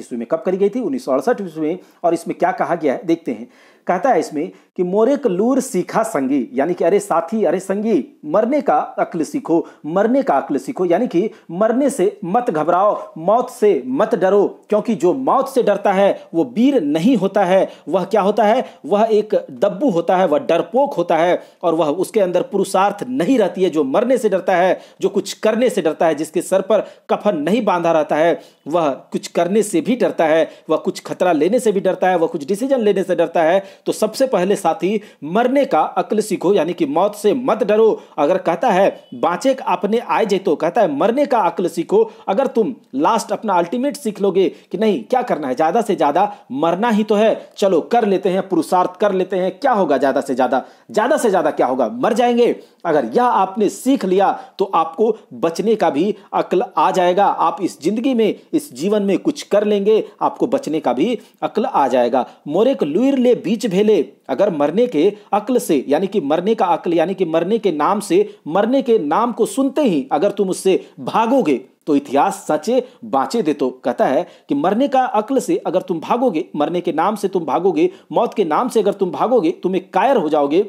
Speaker 1: ईस्वी में कब करी गई थी उन्नीस ईस्वी में और इसमें क्या कहा गया है देखते हैं कहता है इसमें कि मोरे कलूर सीखा संगी यानी कि अरे साथी अरे संगी मरने का अक्ल सीखो मरने का अक्ल सीखो यानी कि मरने से मत घबराओ मौत से मत डरो क्योंकि जो मौत से डरता है वो वीर नहीं होता है वह क्या होता है वह एक दब्बू होता है वह डरपोक होता है और वह उसके अंदर पुरुषार्थ नहीं रहती है जो मरने से डरता है जो कुछ करने से डरता है जिसके सर पर कफन नहीं बांधा रहता है वह कुछ करने से भी डरता है वह कुछ खतरा लेने से भी डरता है वह कुछ डिसीजन लेने से डरता है तो सबसे पहले साथी मरने का अकल सीखो यानी कि मौत से मत डरो अगर कहता है बाँचे अपने आए जे तो कहता है मरने का अक्ल सीखो अगर तुम लास्ट अपना अल्टीमेट सीख लोगे कि नहीं क्या करना है ज्यादा से ज्यादा मरना ही तो है चलो कर लेते हैं पुरुषार्थ कर लेते हैं क्या होगा ज्यादा से ज्यादा ज्यादा से ज्यादा क्या होगा मर जाएंगे अगर यह आपने सीख लिया तो आपको बचने का भी अक्ल आ जाएगा आप इस जिंदगी में इस जीवन में कुछ कर लेंगे आपको बचने का भी अक्ल आ जाएगा मोरेक लुइर ले बीच भेले अगर मरने के अक्ल से यानी कि मरने का अक्ल यानी कि मरने के नाम से मरने के नाम को सुनते ही अगर तुम उससे भागोगे तो इतिहास सचे बाचे दे तो कहता है कि मरने का अक्ल से अगर तुम भागोगे मरने के नाम से तुम भागोगे मौत के नाम से अगर तुम भागोगे तुम एक कायर हो जाओगे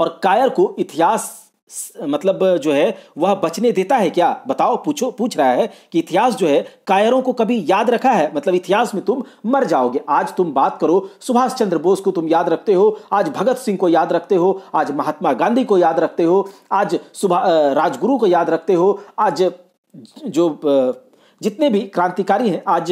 Speaker 1: और कायर को इतिहास मतलब जो है वह बचने देता है क्या बताओ पूछो पूछ रहा है कि इतिहास जो है कायरों को कभी याद रखा है मतलब इतिहास में तुम मर जाओगे आज तुम बात करो सुभाष चंद्र बोस को तुम याद रखते हो आज भगत सिंह को याद रखते हो आज महात्मा गांधी को याद रखते हो आज सुभा राजगुरु को याद रखते हो आज जो जितने भी क्रांतिकारी हैं आज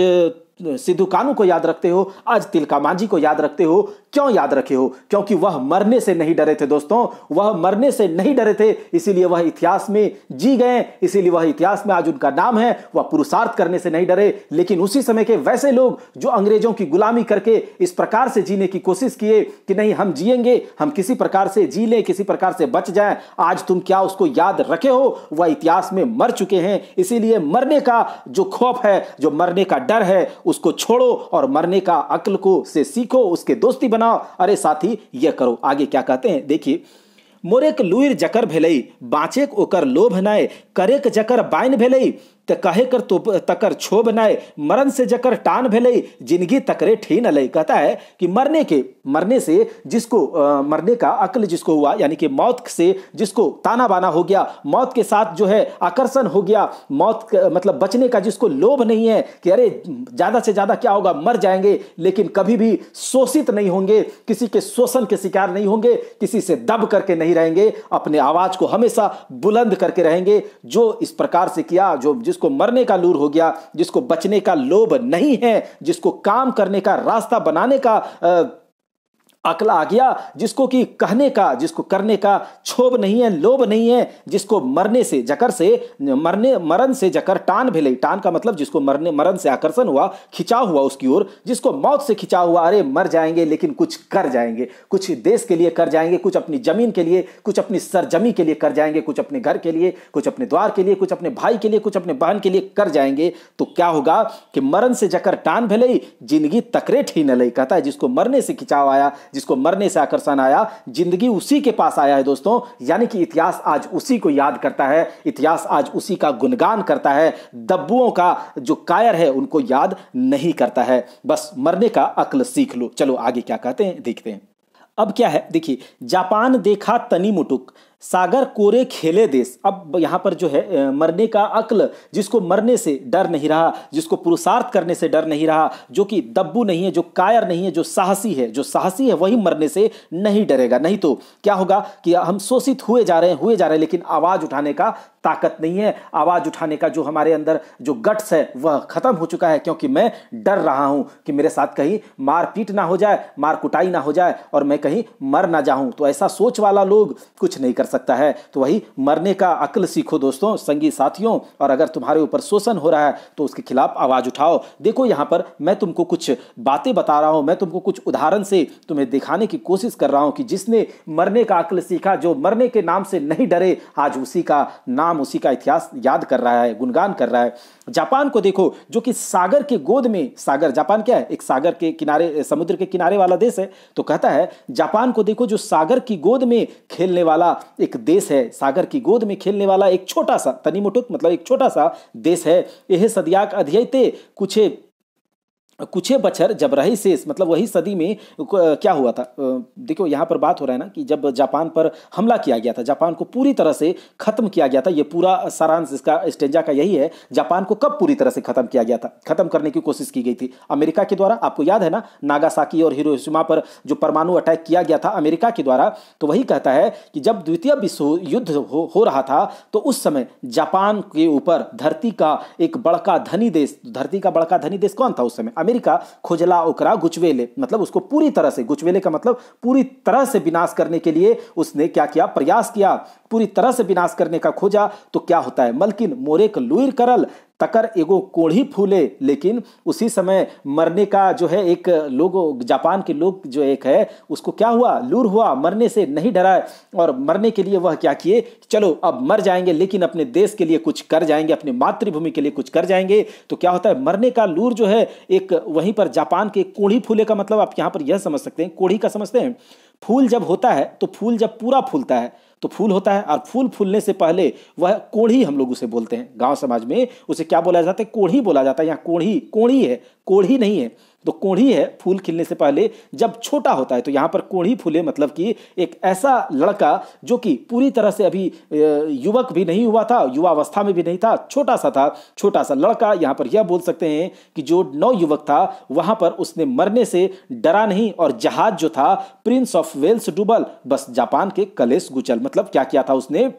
Speaker 1: सिद्धू कानू को याद रखते हो आज तिलका मांझी को याद रखते हो क्यों याद रखे हो क्योंकि वह मरने से नहीं डरे थे दोस्तों वह मरने से नहीं डरे थे इसीलिए वह इतिहास में जी गए इसीलिए वह इतिहास में आज उनका नाम है वह पुरुषार्थ करने से नहीं डरे लेकिन उसी समय के वैसे लोग जो अंग्रेजों की गुलामी करके इस प्रकार से जीने की कोशिश किए कि नहीं हम जियेंगे हम किसी प्रकार से जी लें किसी प्रकार से बच जाए आज तुम क्या उसको याद रखे हो वह इतिहास में मर चुके हैं इसीलिए मरने का जो खौफ है जो मरने का डर है उसको छोड़ो और मरने का अक्ल को से सीखो उसके दोस्ती बनाओ अरे साथी यह करो आगे क्या कहते हैं देखिए मोरेक लुइर जकर भेलई बाचेक ओकर लोभ नए करेक जकर बाइन भेलई त कहे कर तो तकर छो बनाए मरण से जकर टान भले जिंदगी तकरे ठीन अलई कहता है कि मरने के मरने से जिसको आ, मरने का अकल जिसको हुआ यानी कि मौत से जिसको ताना बाना हो गया मौत के साथ जो है आकर्षण हो गया मौत मतलब बचने का जिसको लोभ नहीं है कि अरे ज़्यादा से ज़्यादा क्या होगा मर जाएंगे लेकिन कभी भी शोषित नहीं होंगे किसी के शोषण के शिकार नहीं होंगे किसी से दब करके नहीं रहेंगे अपने आवाज़ को हमेशा बुलंद करके रहेंगे जो इस प्रकार से किया जो जिस जिसको मरने का लूर हो गया जिसको बचने का लोभ नहीं है जिसको काम करने का रास्ता बनाने का आ, अकल आ गया जिसको कि कहने का जिसको करने का क्षोभ नहीं है लोभ नहीं है जिसको मरने से जकर से मरने मरण से जकर टान भेले टान का मतलब जिसको मरने मरण से आकर्षण हुआ खिंचाव हुआ उसकी ओर जिसको मौत से खिंचाव हुआ अरे मर जाएंगे लेकिन कुछ कर जाएंगे कुछ देश के लिए कर जाएंगे कुछ अपनी जमीन के लिए कुछ अपनी सरजमी के लिए कर जाएंगे कुछ अपने घर के लिए कुछ अपने द्वार के लिए कुछ अपने भाई के लिए कुछ अपने बहन के लिए कर जाएंगे तो क्या होगा कि मरण से जकर टान भले जिंदगी तकरे ही न लई कहता है जिसको मरने से खिंचाव आया जिसको मरने से आकर्षण आया जिंदगी उसी के पास आया है दोस्तों यानी कि इतिहास आज उसी को याद करता है इतिहास आज उसी का गुणगान करता है दब्बुओं का जो कायर है उनको याद नहीं करता है बस मरने का अक्ल सीख लो चलो आगे क्या कहते हैं देखते हैं अब क्या है देखिए जापान देखा तनी मुटुक सागर कोरे खेले देश अब यहाँ पर जो है मरने का अक्ल जिसको मरने से डर नहीं रहा जिसको पुरुषार्थ करने से डर नहीं रहा जो कि दब्बू नहीं है जो कायर नहीं है जो साहसी है जो साहसी है वही मरने से नहीं डरेगा नहीं तो क्या होगा कि हम शोषित हुए जा रहे हैं हुए जा रहे हैं लेकिन आवाज उठाने का ताकत नहीं है आवाज उठाने का जो हमारे अंदर जो गट्स है वह खत्म हो चुका है क्योंकि मैं डर रहा हूं कि मेरे साथ कहीं मारपीट ना हो जाए मार कुटाई ना हो जाए और मैं कहीं मर ना जाऊं तो ऐसा सोच वाला लोग कुछ नहीं कर सकता है तो वही मरने का अक्ल सीखो दोस्तों संगी साथियों और अगर तुम्हारे ऊपर शोषण हो रहा है तो उसके खिलाफ आवाज उठाओ देखो यहां पर मैं तुमको कुछ बातें बता रहा हूं मैं तुमको कुछ उदाहरण से तुम्हें दिखाने की कोशिश कर रहा हूं कि जिसने मरने का अक्ल सीखा जो मरने के नाम से नहीं डरे आज उसी का नाम नाम उसी का इतिहास याद कर रहा है गुणगान कर रहा है जापान को देखो जो कि सागर के गोद में सागर जापान क्या है एक सागर के किनारे समुद्र के किनारे वाला देश है तो कहता है जापान को देखो जो सागर की गोद में खेलने वाला एक देश है सागर की गोद में खेलने वाला एक छोटा सा तनीमुटुक मतलब एक छोटा सा देश है यह सदियाक अध्ययते कुछ कुछ बछर जबराही शेष मतलब वही सदी में क्या हुआ था देखो यहाँ पर बात हो रहा है ना कि जब जापान पर हमला किया गया था जापान को पूरी तरह से खत्म किया गया था ये पूरा सारांश इसका स्टेंजा का यही है जापान को कब पूरी तरह से खत्म किया गया था खत्म करने की कोशिश की गई थी अमेरिका के द्वारा आपको याद है ना नागासाकी और हिरोशिमा पर जो परमाणु अटैक किया गया था अमेरिका के द्वारा तो वही कहता है कि जब द्वितीय विश्व युद्ध हो, हो रहा था तो उस समय जापान के ऊपर धरती का एक बड़का धनी देश धरती का बड़का धनी देश कौन था उस समय अमेरिका खुजला उकरा गुचवेले मतलब उसको पूरी तरह से गुचवेले का मतलब पूरी तरह से विनाश करने के लिए उसने क्या किया प्रयास किया पूरी तरह से विनाश करने का खोजा तो क्या होता है मलकिन मोरेक लुइर करल तकर एगो कोढ़ी फूले लेकिन उसी समय मरने का जो है एक लोग जापान के लोग जो एक है उसको क्या हुआ लूर हुआ मरने से नहीं डरा और मरने के लिए वह क्या किए चलो अब मर जाएंगे लेकिन अपने देश के लिए कुछ कर जाएंगे अपने मातृभूमि के लिए कुछ कर जाएंगे तो क्या होता है मरने का लूर जो है एक वहीं पर जापान के कोढ़ी फूले का मतलब आप यहाँ पर यह समझ सकते हैं कोढ़ी का समझते हैं फूल जब होता है तो फूल जब पूरा फूलता है तो फूल होता है और फूल फूलने से पहले वह कोढ़ी हम लोग उसे बोलते हैं गांव समाज में उसे क्या बोला जाता है कोढ़ी बोला जाता है यहाँ कोढ़ी कोढ़ी है कोढ़ी नहीं है तो कोढ़ी है फूल खिलने से पहले जब छोटा होता है तो यहाँ पर कोढ़ी फूले मतलब कि एक ऐसा लड़का जो कि पूरी तरह से अभी युवक भी नहीं हुआ था युवावस्था में भी नहीं था छोटा सा था छोटा सा लड़का यहाँ पर यह बोल सकते हैं कि जो नौ युवक था वहाँ पर उसने मरने से डरा नहीं और जहाज जो था प्रिंस ऑफ वेल्स डूबल बस जापान के कलेश गुचल मतलब क्या किया था उसने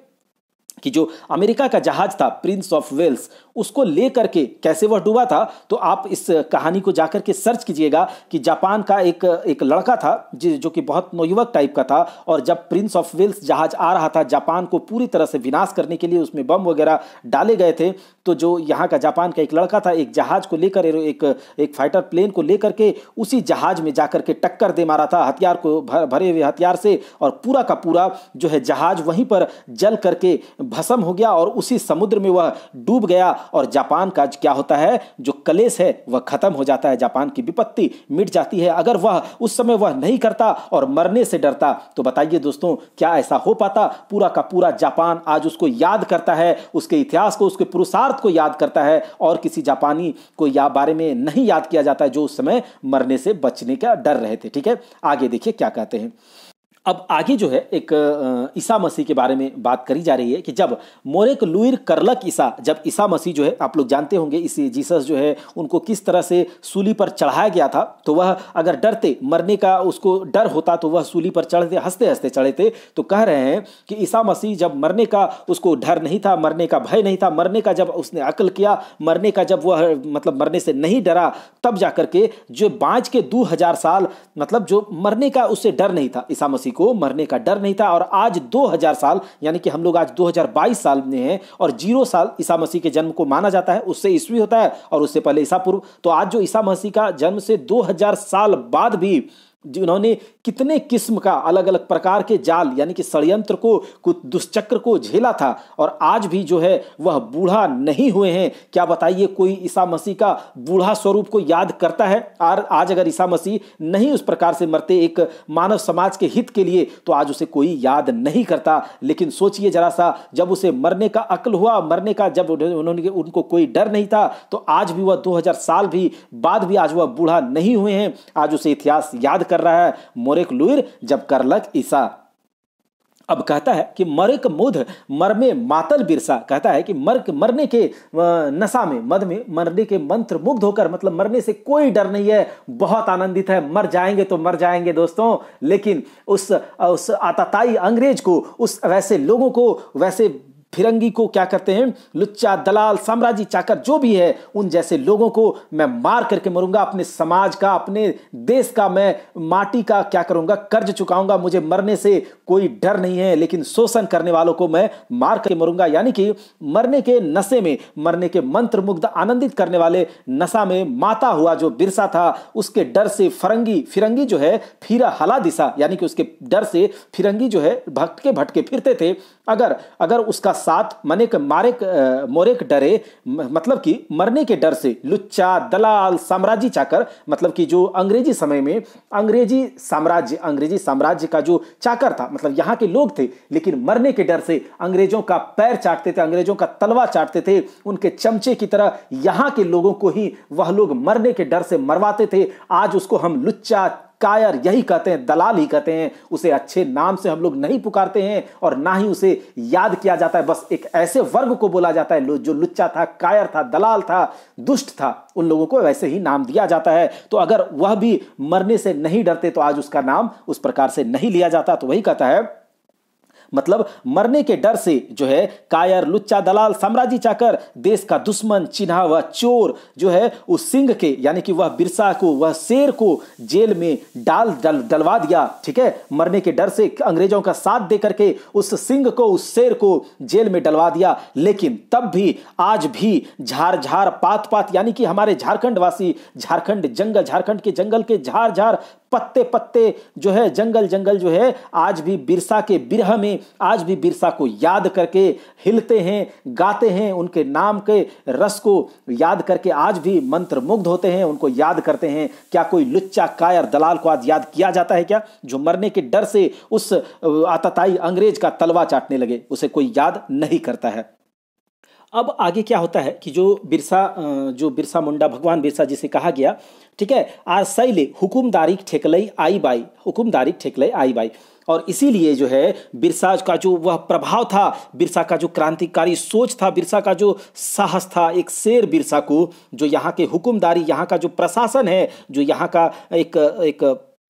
Speaker 1: कि जो अमेरिका का जहाज था प्रिंस ऑफ वेल्स उसको ले करके कैसे वह डूबा था तो आप इस कहानी को जाकर के सर्च कीजिएगा कि जापान का एक एक लड़का था जो कि बहुत नौयुवक टाइप का था और जब प्रिंस ऑफ वेल्स जहाज आ रहा था जापान को पूरी तरह से विनाश करने के लिए उसमें बम वगैरह डाले गए थे तो जो यहाँ का जापान का एक लड़का था एक जहाज को लेकर एक एक फाइटर प्लेन को लेकर के उसी जहाज में जाकर के टक्कर दे मारा था हथियार को भर, भरे हुए हथियार से और पूरा का पूरा जो है जहाज वहीं पर जल करके भस्म हो गया और उसी समुद्र में वह डूब गया और जापान का क्या होता है जो कलेस है वह खत्म हो जाता है जापान की विपत्ति मिट जाती है अगर वह उस समय वह नहीं करता और मरने से डरता तो बताइए दोस्तों क्या ऐसा हो पाता पूरा का पूरा जापान आज उसको याद करता है उसके इतिहास को उसके पुरुषार्थ को याद करता है और किसी जापानी को या बारे में नहीं याद किया जाता है जो उस समय मरने से बचने का डर रहे थे ठीक है आगे देखिए क्या कहते हैं अब आगे जो है एक ईसा मसीह के बारे में बात करी जा रही है कि जब मोरेक लुइर करलक ईसा जब ईसा मसीह जो है आप लोग जानते होंगे इसी जीसस जो है उनको किस तरह से सूली पर चढ़ाया गया था तो वह अगर डरते मरने का उसको डर होता तो वह सूली पर चढ़ते हंसते हंसते चढ़े थे तो कह रहे हैं कि ईसा मसीह जब मरने का उसको डर नहीं था मरने का भय नहीं था मरने का जब उसने अकल किया मरने का जब वह मतलब मरने से नहीं डरा तब जा के जो बाँच के दो साल मतलब जो मरने का उससे डर नहीं था ईसा मसीह को मरने का डर नहीं था और आज 2000 साल यानी कि हम लोग आज 2022 साल में हैं और जीरो साल ईसा मसीह के जन्म को माना जाता है उससे ईस्वी होता है और उससे पहले ईसा पूर्व तो आज जो ईसा मसीह का जन्म से 2000 साल बाद भी जिन्होंने कितने किस्म का अलग अलग प्रकार के जाल यानी कि षडयंत्र को कुछ दुष्चक्र को झेला था और आज भी जो है वह बूढ़ा नहीं हुए हैं क्या बताइए कोई ईसा मसीह का बूढ़ा स्वरूप को याद करता है और आज अगर ईसा मसीह नहीं उस प्रकार से मरते एक मानव समाज के हित के लिए तो आज उसे कोई याद नहीं करता लेकिन सोचिए जरा सा जब उसे मरने का अक्ल हुआ मरने का जब उन्होंने उनको कोई डर नहीं था तो आज भी वह दो साल भी बाद भी आज वह बूढ़ा नहीं हुए हैं आज उसे इतिहास याद कर रहा है मोरिक लुइर जब करलक ईसा अब कहता है कि मरक मुध मर में मातल बिरसा कहता है कि मरक मरने के नशा में मद में मरने के मंत्र मुग्ध होकर मतलब मरने से कोई डर नहीं है बहुत आनंदित है मर जाएंगे तो मर जाएंगे दोस्तों लेकिन उस उस आताताई अंग्रेज को उस वैसे लोगों को वैसे फिरंगी को क्या करते हैं लुच्चा दलाल साम्राज्य चाकर जो भी है उन जैसे लोगों को मैं मार करके मरूंगा अपने समाज का अपने देश का मैं माटी का क्या करूंगा कर्ज चुकाऊंगा मुझे मरने से कोई डर नहीं है लेकिन शोषण करने वालों को मैं मार करके मरूंगा यानी कि मरने के नशे में मरने के मंत्र मुग्ध आनंदित करने वाले नशा में माता हुआ जो बिरसा था उसके डर से फरंगी फिरंगी जो है फिरा हला दिशा यानी कि उसके डर से फिरंगी जो है भटके भटके फिरते थे अगर अगर उसका साथ मने के मारे मोरे के डरे मतलब कि मरने के डर से लुच्चा दलाल साम्राज्य चाकर मतलब कि जो अंग्रेजी समय में अंग्रेजी साम्राज्य अंग्रेजी साम्राज्य का जो चाकर था मतलब यहाँ के लोग थे लेकिन मरने के डर से अंग्रेजों का पैर चाटते थे अंग्रेजों का तलवा चाटते थे उनके चमचे की तरह यहाँ के लोगों को ही वह लोग मरने के डर से मरवाते थे आज उसको हम लुच्चा कायर यही कहते हैं दलाल ही कहते हैं उसे अच्छे नाम से हम लोग नहीं पुकारते हैं और ना ही उसे याद किया जाता है बस एक ऐसे वर्ग को बोला जाता है जो लुच्चा था कायर था दलाल था दुष्ट था उन लोगों को वैसे ही नाम दिया जाता है तो अगर वह भी मरने से नहीं डरते तो आज उसका नाम उस प्रकार से नहीं लिया जाता तो वही कहता है मतलब मरने के डर से जो है कायर लुच्चा दलाल साम्राज्य चाकर देश का दुश्मन चिन्हा व चोर जो है उस सिंह के यानी कि वह बिरसा को वह शेर को जेल में डाल डल, डलवा दिया ठीक है मरने के डर से अंग्रेजों का साथ दे करके उस सिंह को उस शेर को जेल में डलवा दिया लेकिन तब भी आज भी झार झार पात पात यानी कि हमारे झारखंड वासी झारखंड जंगल झारखंड के जंगल के झार झार पत्ते पत्ते जो है जंगल जंगल जो है आज भी बिरसा के बिरह में आज भी बिरसा को याद करके हिलते हैं गाते हैं उनके नाम के रस को याद करके आज भी मंत्र मुग्ध होते हैं उनको याद करते हैं क्या कोई लुच्चा कायर दलाल को आज याद किया जाता है क्या जो मरने के डर से उस आतताई अंग्रेज का तलवा चाटने लगे उसे कोई याद नहीं करता है अब आगे क्या होता है कि जो बिरसा जो बिरसा मुंडा भगवान बिरसा जिसे कहा गया ठीक है शैले हुकुमदारी ठेकलई आई बाई हुकुमदारी ठेकलई आई बाई और इसीलिए जो है बिरसा का जो वह प्रभाव था बिरसा का जो क्रांतिकारी सोच था बिरसा का जो साहस था एक शेर बिरसा को जो यहाँ के हुकुमदारी यहाँ का जो प्रशासन है जो यहाँ का एक एक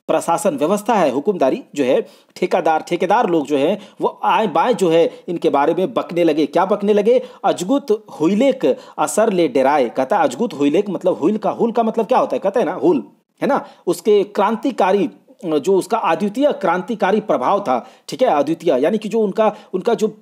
Speaker 1: प्रशासन व्यवस्था है हुक्मदारी जो है ठेकादार ठेकेदार लोग जो है वो आए बाएं जो है इनके बारे में बकने लगे क्या बकने लगे अजगुत हुईलेक असर ले डेराए कहता है अजगुत हुईलेक मतलब हुईल का हुल का मतलब क्या होता है कहते हैं ना हुल है ना उसके क्रांतिकारी जो उसका अद्वितीय क्रांतिकारी प्रभाव था ठीक है अद्वितीय यानी कि जो उनका उनका जो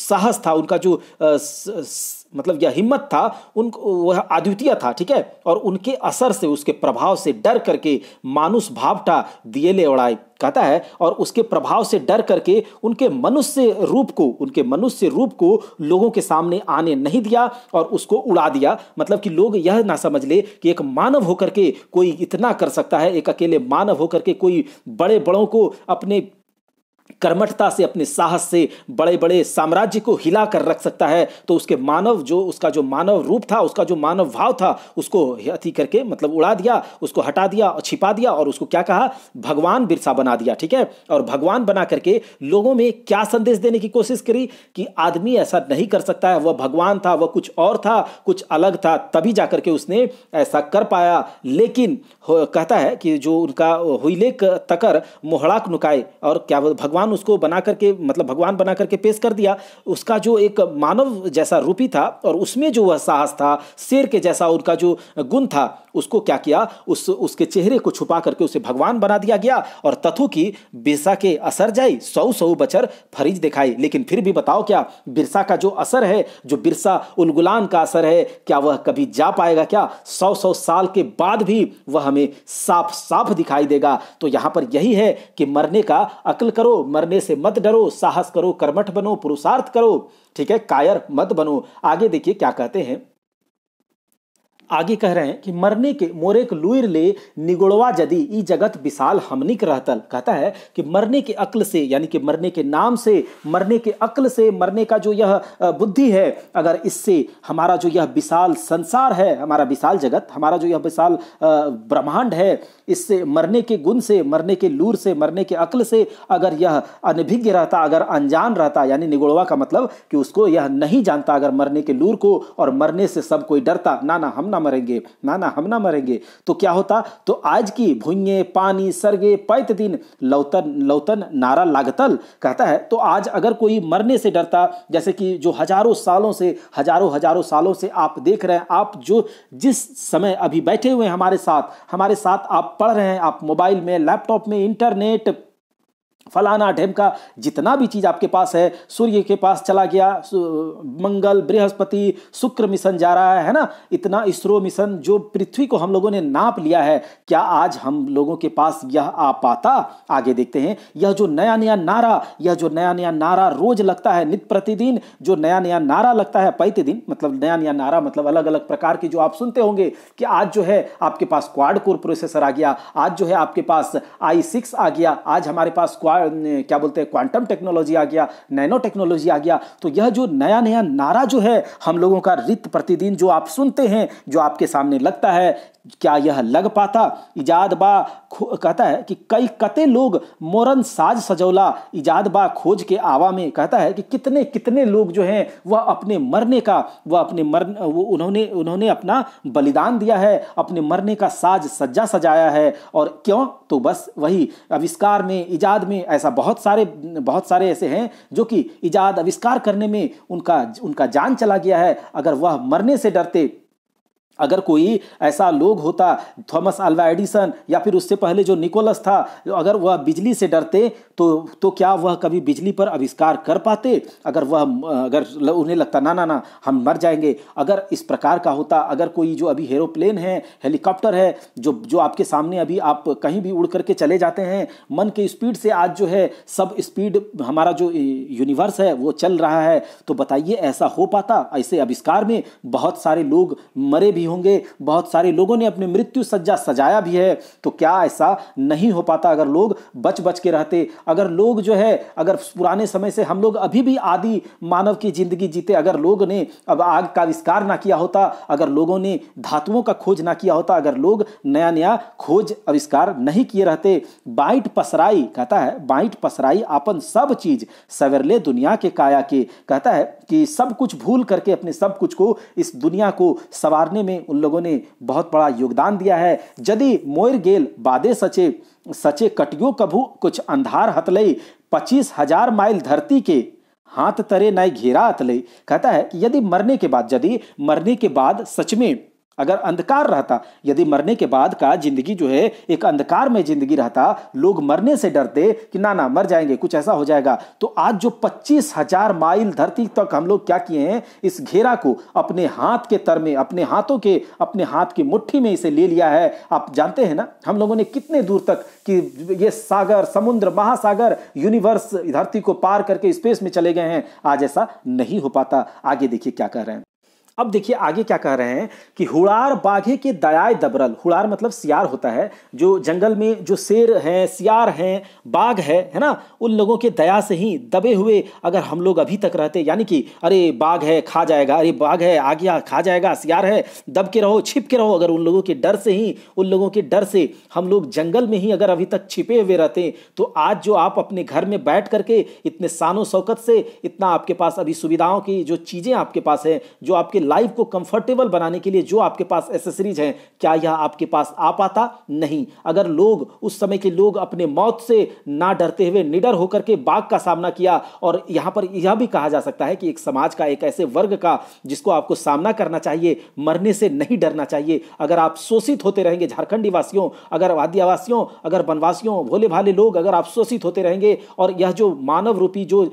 Speaker 1: साहस था उनका जो स, स, मतलब यह हिम्मत था उन वह अद्वितीय था ठीक है और उनके असर से उसके प्रभाव से डर करके मानुष भावटा दिएले उड़ाए कहता है और उसके प्रभाव से डर करके उनके मनुष्य रूप को उनके मनुष्य रूप को लोगों के सामने आने नहीं दिया और उसको उड़ा दिया मतलब कि लोग यह ना समझ ले कि एक मानव होकर के कोई इतना कर सकता है एक अकेले मानव होकर के कोई बड़े बड़ों को अपने कर्मठता से अपने साहस से बड़े बड़े साम्राज्य को हिला कर रख सकता है तो उसके मानव जो उसका जो मानव रूप था उसका जो मानव भाव था उसको अति करके मतलब उड़ा दिया उसको हटा दिया और छिपा दिया और उसको क्या कहा भगवान बिरसा बना दिया ठीक है और भगवान बना करके लोगों में क्या संदेश देने की कोशिश करी कि आदमी ऐसा नहीं कर सकता है वह भगवान था वह कुछ और था कुछ अलग था तभी जा करके उसने ऐसा कर पाया लेकिन कहता है कि जो उनका हुईलेख तकर मोहड़ाक नुकाए और क्या भगवान भगवान उसको बना करके मतलब भगवान बना करके पेश कर दिया उसका जो एक मानव जैसा रूपी था और उसमें जो वह साहस था शेर के जैसा उनका जो गुण था उसको क्या किया उस उसके चेहरे को छुपा करके उसे भगवान बना दिया गया और तथु की बिरसा के असर जाई सौ सौ बचर फरीज दिखाई लेकिन फिर भी बताओ क्या बिरसा का जो असर है जो बिरसा उलगुलान का असर है क्या वह कभी जा पाएगा क्या सौ सौ साल के बाद भी वह हमें साफ साफ दिखाई देगा तो यहां पर यही है कि मरने का अकल करो मर मरने से मत डरो साहस करो कर्मठ बनो पुरुषार्थ करो ठीक है कायर मत बनो आगे देखिए क्या कहते हैं आगे कह रहे हैं कि मरने के मोरेक लुइर ले निगुड़वा जदी ई जगत विशाल हमनिक रहतल कहता है कि मरने के अक्ल से यानी कि मरने के नाम से मरने के अक्ल से मरने का जो यह बुद्धि है अगर इससे हमारा जो यह विशाल संसार है हमारा विशाल जगत हमारा जो यह विशाल ब्रह्मांड है इससे मरने के गुण से मरने के लूर से मरने के अक्ल से अगर यह अनभिज्ञ रहता अगर अनजान रहता यानी निगुड़वा का मतलब कि उसको यह नहीं जानता अगर मरने के लूर को और मरने से सब कोई डरता ना ना हम ना ना मरेंगे नाना हम ना मरेंगे तो क्या होता तो आज की भूंगे पानी सरगे पैत दिन लौतन लौतन नारा लागतल कहता है तो आज अगर कोई मरने से डरता जैसे कि जो हजारों सालों से हजारों हजारों सालों से आप देख रहे हैं आप जो जिस समय अभी बैठे हुए हैं हमारे साथ हमारे साथ आप पढ़ रहे हैं आप मोबाइल में लैपटॉप में इंटरनेट फलाना ढेमका जितना भी चीज़ आपके पास है सूर्य के पास चला गया मंगल बृहस्पति शुक्र मिशन जा रहा है ना इतना इसरो मिशन जो पृथ्वी को हम लोगों ने नाप लिया है क्या आज हम लोगों के पास यह आ पाता आगे देखते हैं यह जो नया नया नारा यह जो नया नया नारा रोज लगता है नित प्रतिदिन जो नया नया नारा लगता है पैते दिन मतलब नया नया नारा मतलब अलग अलग प्रकार के जो आप सुनते होंगे कि आज जो है आपके पास क्वाड कोर प्रोसेसर आ गया आज जो है आपके पास आई आ गया आज हमारे पास क्या बोलते हैं क्वांटम टेक्नोलॉजी आ गया नैनो टेक्नोलॉजी आ गया तो यह जो नया नया नारा जो है हम लोगों का रित प्रतिदिन जो आप सुनते हैं जो आपके सामने लगता है क्या यह लग पाता इजाद बा कहता है कि कई कते लोग मोरन साज सजौला इजाद बा खोज के आवा में कहता है कि कितने कितने लोग जो हैं वह अपने मरने का वह अपने मर वो उन्होंने उन्होंने अपना बलिदान दिया है अपने मरने का साज सज्जा सजाया है और क्यों तो बस वही आविष्कार में इजाद में में ऐसा बहुत सारे बहुत सारे ऐसे हैं जो कि इजाद आविष्कार करने में उनका उनका जान चला गया है अगर वह मरने से डरते अगर कोई ऐसा लोग होता थॉमस अल्वा एडिसन या फिर उससे पहले जो निकोलस था अगर वह बिजली से डरते तो तो क्या वह कभी बिजली पर आविष्कार कर पाते अगर वह अगर उन्हें लगता ना ना ना हम मर जाएंगे अगर इस प्रकार का होता अगर कोई जो अभी हेरोप्लेन है हेलीकॉप्टर है जो जो आपके सामने अभी आप कहीं भी उड़ करके चले जाते हैं मन के स्पीड से आज जो है सब स्पीड हमारा जो यूनिवर्स है वो चल रहा है तो बताइए ऐसा हो पाता ऐसे आविष्कार में बहुत सारे लोग मरे भी होंगे बहुत सारे लोगों ने अपने मृत्यु सज्जा सजाया भी है तो क्या ऐसा नहीं हो पाता अगर लोग बच बच के रहते अगर लोग जो है अगर पुराने समय से हम लोग अभी भी आदि मानव की जिंदगी जीते अगर लोग ने अब आग का आविष्कार ना किया होता अगर लोगों ने धातुओं का खोज ना किया होता अगर लोग नया नया खोज आविष्कार नहीं किए रहते बाइट पसराई कहता है बाइट पसराई अपन सब चीज सवेरले दुनिया के काया के कहता है कि सब कुछ भूल करके अपने सब कुछ को इस दुनिया को संवारने में उन लोगों ने बहुत बड़ा योगदान दिया है यदि मोयर गेल बादे सचे सचे कटियो कभू कुछ अंधार हतलई पच्चीस हजार माइल धरती के हाथ तरे नए घेरा हतलई कहता है कि यदि मरने के बाद यदि मरने के बाद सच में अगर अंधकार रहता यदि मरने के बाद का जिंदगी जो है एक अंधकार में जिंदगी रहता लोग मरने से डरते कि ना ना मर जाएंगे कुछ ऐसा हो जाएगा तो आज जो पच्चीस हजार माइल धरती तक हम लोग क्या किए हैं इस घेरा को अपने हाथ के तर में अपने हाथों के अपने हाथ की मुट्ठी में इसे ले लिया है आप जानते हैं ना हम लोगों ने कितने दूर तक कि ये सागर समुद्र महासागर यूनिवर्स धरती को पार करके स्पेस में चले गए हैं आज ऐसा नहीं हो पाता आगे देखिए क्या कह रहे हैं अब देखिए आगे क्या कह रहे हैं कि हुड़ार बाघे के दयाय दबरल हुड़ार मतलब सियार होता है जो जंगल में जो शेर हैं सियार हैं बाघ है है ना उन लोगों के दया से ही दबे हुए अगर हम लोग अभी तक रहते यानी कि अरे बाघ है खा जाएगा अरे बाघ है आ गया खा जाएगा सियार है दब के रहो छिप के रहो अगर उन लोगों के डर से ही उन लोगों के डर से हम लोग जंगल में ही अगर अभी तक छिपे हुए रहते तो आज जो आप अपने घर में बैठ करके इतने सानों शौकत से इतना आपके पास अभी सुविधाओं की जो चीज़ें आपके पास हैं जो आपके आपकी लाइफ को कंफर्टेबल बनाने के लिए जो आपके पास एसेसरीज हैं क्या यह आपके पास आ पाता नहीं अगर लोग उस समय के लोग अपने मौत से ना डरते हुए निडर होकर के बाघ का सामना किया और यहाँ पर यह भी कहा जा सकता है कि एक समाज का एक ऐसे वर्ग का जिसको आपको सामना करना चाहिए मरने से नहीं डरना चाहिए अगर आप शोषित होते रहेंगे झारखंडी वासियों अगर आदिवासियों अगर वनवासियों भोले भाले लोग अगर आप शोषित होते रहेंगे और यह जो मानव रूपी जो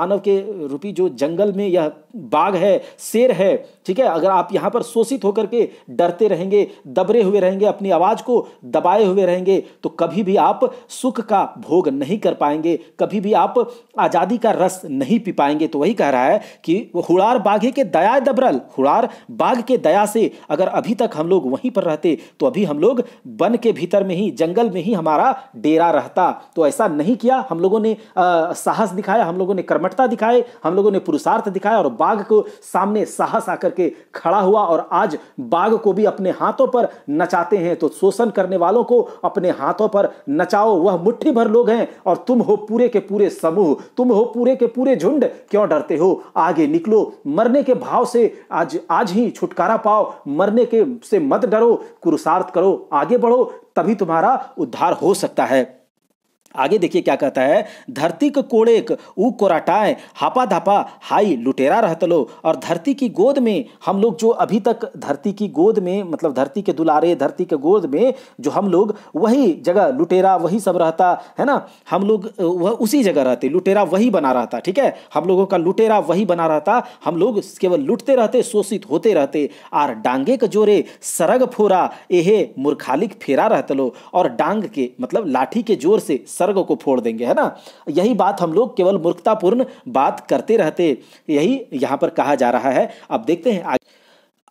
Speaker 1: मानव के रूपी जो जंगल में यह बाघ है शेर है ठीक है अगर आप यहाँ पर शोषित होकर के डरते रहेंगे दबरे हुए रहेंगे अपनी आवाज़ को दबाए हुए रहेंगे तो कभी भी आप सुख का भोग नहीं कर पाएंगे कभी भी आप आज़ादी का रस नहीं पी पाएंगे तो वही कह रहा है कि वो हुड़ार बाघे के दया दबरल हुड़ार बाघ के दया से अगर अभी तक हम लोग वहीं पर रहते तो अभी हम लोग वन के भीतर में ही जंगल में ही हमारा डेरा रहता तो ऐसा नहीं किया हम लोगों ने साहस दिखाया हम लोगों ने कर्मठता दिखाई हम लोगों ने पुरुषार्थ दिखाया और बाघ को सामने साहस आकर के खड़ा हुआ और आज बाघ को भी अपने हाथों पर नचाते हैं तो शोषण करने वालों को अपने हाथों पर नचाओ वह मुट्ठी भर लोग हैं और तुम हो पूरे के पूरे समूह तुम हो पूरे के पूरे झुंड क्यों डरते हो आगे निकलो मरने के भाव से आज आज ही छुटकारा पाओ मरने के से मत डरो पुरुषार्थ करो आगे बढ़ो तभी तुम्हारा उद्धार हो सकता है आगे देखिए क्या कहता है धरती के कोड़ेक ऊ कोराटाए हापा धापा हाई लुटेरा लो और धरती की गोद में हम लोग जो अभी तक धरती की गोद में मतलब धरती के दुलारे धरती के गोद में जो हम लोग वही जगह लुटेरा वही सब रहता है ना हम लोग वह उसी जगह रहते लुटेरा वही बना रहता ठीक है हम लोगों का लुटेरा वही बना रहता हम लोग केवल लुटते रहते शोषित होते रहते आर डांगे के जोरे सरग फोरा एहे मूर्खालिक फेरा लो और डांग के मतलब लाठी के जोर से सर्ग को फोड़ देंगे है ना यही बात हम लोग केवल मूर्खतापूर्ण बात करते रहते यही यहाँ पर कहा जा रहा है अब देखते हैं आगे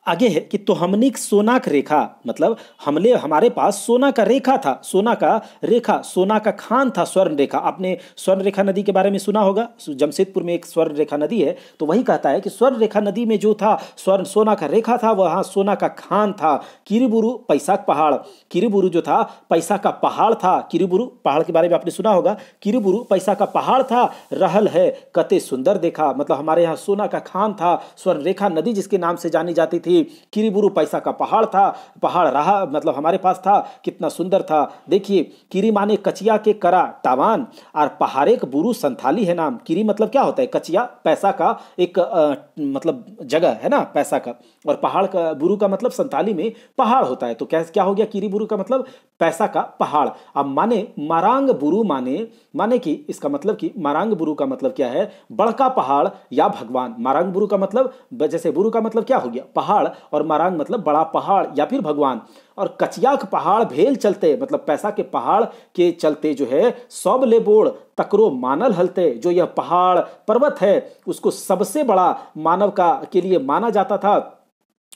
Speaker 1: आगे है कि तो हमने एक सोना का रेखा मतलब हमने हमारे पास सोना का रेखा था सोना का रेखा सोना का खान था स्वर्ण रेखा आपने स्वर्ण रेखा नदी के बारे में सुना होगा जमशेदपुर में एक स्वर्ण रेखा नदी है तो वही कहता है कि स्वर्ण रेखा नदी में जो था स्वर्ण सोना का रेखा था वहाँ सोना का खान था किरीबुरु पैसा पहाड़ किरीबुरु जो था पैसा का पहाड़ था किरीबुरु पहाड़ के बारे में आपने सुना होगा किरीबुरु पैसा का पहाड़ था रहल है कते सुंदर देखा मतलब हमारे यहाँ सोना का खान था स्वर्ण रेखा नदी जिसके नाम से जानी जाती थी किरीबुरु पैसा का पहाड़ था पहाड़ रहा मतलब हमारे पास था कितना सुंदर था देखिए किरी माने कचिया के करा तावान और पहाड़े के बुरु संथाली है नाम किरी मतलब क्या होता है कचिया पैसा का एक आ, मतलब जगह है ना पैसा का और पहाड़ का बुरु का मतलब संताली में पहाड़ होता है तो क्या क्या हो गया कीरी बुरु का मतलब पैसा का पहाड़ अब माने मारांग बुरु माने माने कि इसका मतलब कि मारांग बुरु का मतलब क्या है बड़का पहाड़ या भगवान मारांग बुरु का मतलब जैसे बुरु का मतलब क्या हो गया पहाड़ और मारांग मतलब बड़ा पहाड़ या फिर भगवान और कचियाक पहाड़ भेल चलते मतलब पैसा के पहाड़ के चलते जो है सब बोड़ तकरो मानल हलते जो यह पहाड़ पर्वत है उसको सबसे बड़ा मानव का के लिए माना जाता था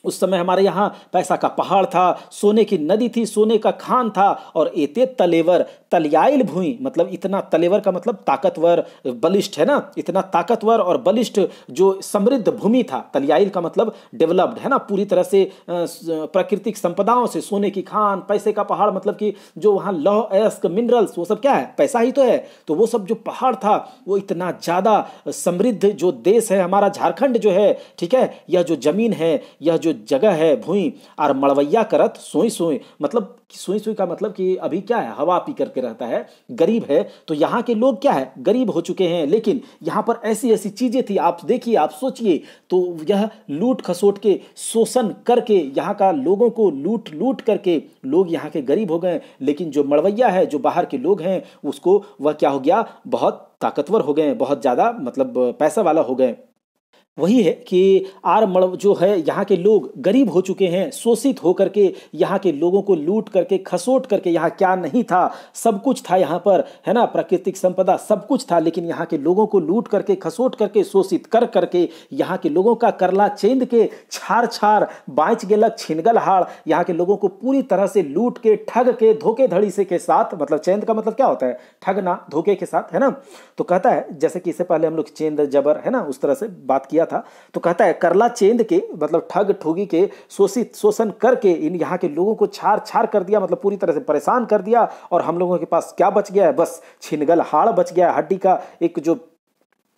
Speaker 1: उस समय हमारे यहाँ पैसा का पहाड़ था सोने की नदी थी सोने का खान था और एते तलेवर तलियाइल भूई मतलब इतना तलेवर का मतलब ताकतवर बलिष्ठ है ना इतना ताकतवर और बलिष्ठ जो समृद्ध भूमि था तलियाइल का मतलब डेवलप्ड है ना पूरी तरह से प्राकृतिक संपदाओं से सोने की खान पैसे का पहाड़ मतलब कि जो वहाँ लौह एस्क मिनरल्स वो सब क्या है पैसा ही तो है तो वो सब जो पहाड़ था वो इतना ज़्यादा समृद्ध जो देश है हमारा झारखंड जो है ठीक है यह जो जमीन है यह जो जगह है भूई और मड़वैया करत सोई सोई मतलब सोई सोई का मतलब कि अभी क्या है हवा पी करके रहता है गरीब है तो यहाँ के लोग क्या है गरीब हो चुके हैं लेकिन यहाँ पर ऐसी ऐसी चीज़ें थी आप देखिए आप सोचिए तो यह लूट खसोट के शोषण करके यहाँ का लोगों को लूट लूट करके लोग यहाँ के गरीब हो गए लेकिन जो मड़वैया है जो बाहर के लोग हैं उसको वह क्या हो गया बहुत ताकतवर हो गए बहुत ज़्यादा मतलब पैसा वाला हो गए वही है कि आर मड़व जो है यहाँ के लोग गरीब हो चुके हैं शोषित होकर के यहाँ के लोगों को लूट करके खसोट करके यहाँ क्या नहीं था सब कुछ था यहाँ पर है ना प्राकृतिक संपदा सब कुछ था लेकिन यहाँ के लोगों को लूट करके खसोट करके शोषित कर करके यहाँ के लोगों का करला चेंद के छार छार बाँच गेलक छिनगल हाड़ यहाँ के लोगों को पूरी तरह से लूट के ठग के धोखे धड़ी से के साथ मतलब चेंद का मतलब क्या होता है ठगना धोखे के साथ है ना तो कहता है जैसे कि इससे पहले हम लोग चेंद जबर है ना उस तरह से बात किया किया था तो कहता है करला चेंद के मतलब ठग ठोगी के शोषित शोषण करके इन यहाँ के लोगों को छार छार कर दिया मतलब पूरी तरह से परेशान कर दिया और हम लोगों के पास क्या बच गया है बस छिनगल हाड़ बच गया है हड्डी का एक जो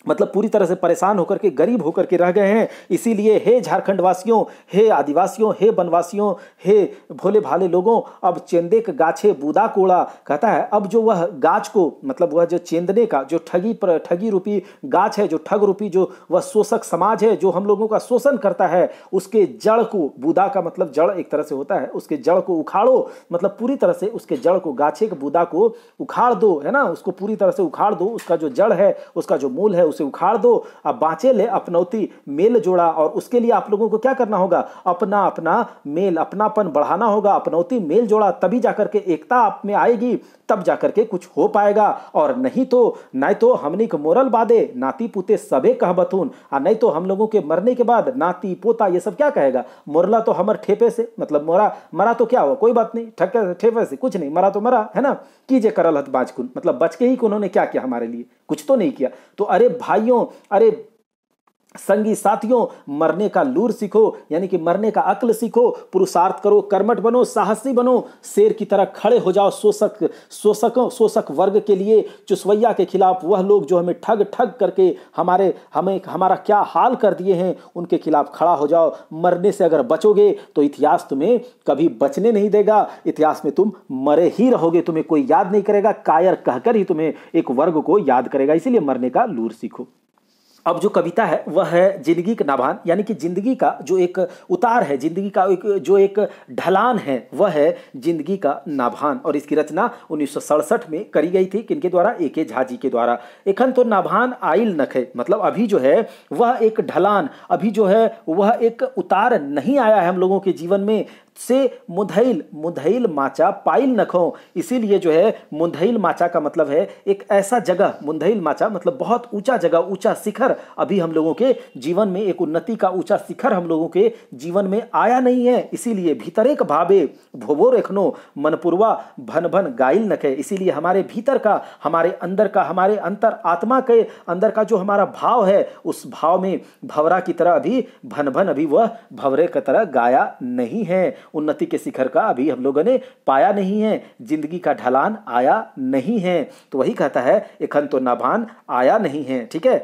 Speaker 1: मतलब पूरी तरह से परेशान होकर के गरीब होकर के रह गए हैं इसीलिए हे झारखंड वासियों हे आदिवासियों हे वनवासियों हे भोले भाले लोगों अब चेंदे के गाछे बूदा कोड़ा कहता है अब जो वह गाछ को मतलब वह जो चेंदने का जो ठगी पर ठगी रूपी गाछ है जो ठग रूपी जो वह शोषक समाज है जो हम लोगों का शोषण करता है उसके जड़ को बूदा का मतलब जड़ एक तरह से होता है उसके जड़ को उखाड़ो मतलब पूरी तरह से उसके जड़ को गाछे के बूदा को उखाड़ दो है ना उसको पूरी तरह से उखाड़ दो उसका जो जड़ है उसका जो मूल है उसे उखाड़ दो अब बाँचे ले अपनौती मेल जोड़ा और उसके लिए आप लोगों को क्या करना होगा अपना अपना मेल अपनापन बढ़ाना होगा अपनौती मेल जोड़ा तभी जाकर के एकता आप में आएगी तब जाकर के कुछ हो पाएगा और नहीं तो नहीं तो हमने के मोरल बादे नाती पुते सबे कह बथून आ नहीं तो हम लोगों के मरने के बाद नाती पोता ये सब क्या कहेगा मोरला तो हमर ठेपे से मतलब मोरा मरा तो क्या हुआ कोई बात नहीं ठक ठेपे से कुछ नहीं मरा तो मरा है ना कीजे करल हथ बाजकुन मतलब बच के ही उन्होंने क्या किया हमारे लिए कुछ तो नहीं किया तो अरे भाइयों अरे संगी साथियों मरने का लूर सीखो यानी कि मरने का अक्ल सीखो पुरुषार्थ करो कर्मठ बनो साहसी बनो शेर की तरह खड़े हो जाओ शोषक शोषकों शोषक वर्ग के लिए चुसवैया के खिलाफ वह लोग जो हमें ठग ठग करके हमारे हमें हमारा क्या हाल कर दिए हैं उनके खिलाफ खड़ा हो जाओ मरने से अगर बचोगे तो इतिहास तुम्हें कभी बचने नहीं देगा इतिहास में तुम मरे ही रहोगे तुम्हें कोई याद नहीं करेगा कायर कहकर ही तुम्हें एक वर्ग को याद करेगा इसीलिए मरने का लूर सीखो अब जो कविता है वह है जिंदगी का नाभान यानी कि जिंदगी का जो एक उतार है जिंदगी का एक जो एक ढलान है वह है जिंदगी का नाभान और इसकी रचना उन्नीस में करी गई थी किनके द्वारा ए के झा जी के द्वारा एखन तो नाभान आइल नखे मतलब अभी जो है वह एक ढलान अभी जो है वह एक उतार नहीं आया है हम लोगों के जीवन में से मुधैल मुधैल माचा पाइल नखों इसीलिए जो है मुधैल माचा का मतलब है एक ऐसा जगह मुंधैल माचा मतलब बहुत ऊंचा जगह ऊंचा शिखर अभी हम लोगों के जीवन में एक उन्नति का ऊंचा शिखर हम लोगों के जीवन में आया नहीं है इसीलिए भीतर एक भावे भोवो रेखनो मनपुरवा भन भन गाइल नखे इसीलिए हमारे भीतर का हमारे अंदर का हमारे अंतर आत्मा के अंदर का जो हमारा भाव है उस भाव में भवरा की तरह अभी भन भन अभी वह भवरे की तरह गाया नहीं है उन्नति के शिखर का अभी हम लोगों ने पाया नहीं है जिंदगी का ढलान आया नहीं है तो वही कहता है इखन तो नभान आया नहीं है ठीक है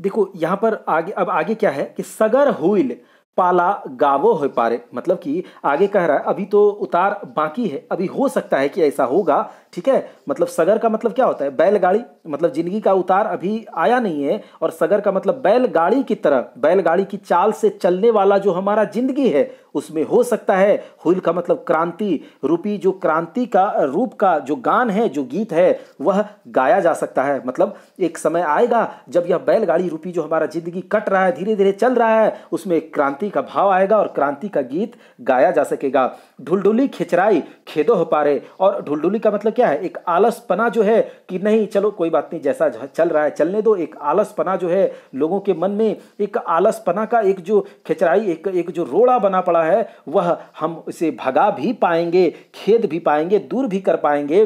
Speaker 1: देखो यहाँ पर आगे अब आगे क्या है कि सगर हुईल पाला गावो हो पारे मतलब कि आगे कह रहा है अभी तो उतार बाकी है अभी हो सकता है कि ऐसा होगा ठीक है मतलब सगर का मतलब क्या होता है बैलगाड़ी मतलब जिंदगी का उतार अभी आया नहीं है और सगर का मतलब बैलगाड़ी की तरह बैलगाड़ी की चाल से चलने वाला जो हमारा जिंदगी है उसमें हो सकता है हुल का मतलब क्रांति रूपी जो क्रांति का रूप का जो गान है जो गीत है वह गाया जा सकता है मतलब एक समय आएगा जब यह बैलगाड़ी रूपी जो हमारा जिंदगी कट रहा है धीरे धीरे चल रहा है उसमें क्रांति का भाव आएगा और क्रांति का गीत गाया जा सकेगा ढुलडुली खिचराई खेदो हो पारे और ढुलडुली का मतलब क्या है एक आलसपना जो है कि नहीं चलो कोई बात नहीं जैसा चल रहा है चलने दो एक आलसपना जो है लोगों के मन में एक आलसपना का एक जो खिचराई एक एक जो रोड़ा बना पड़ा है वह हम इसे भगा भी पाएंगे खेद भी पाएंगे दूर भी कर पाएंगे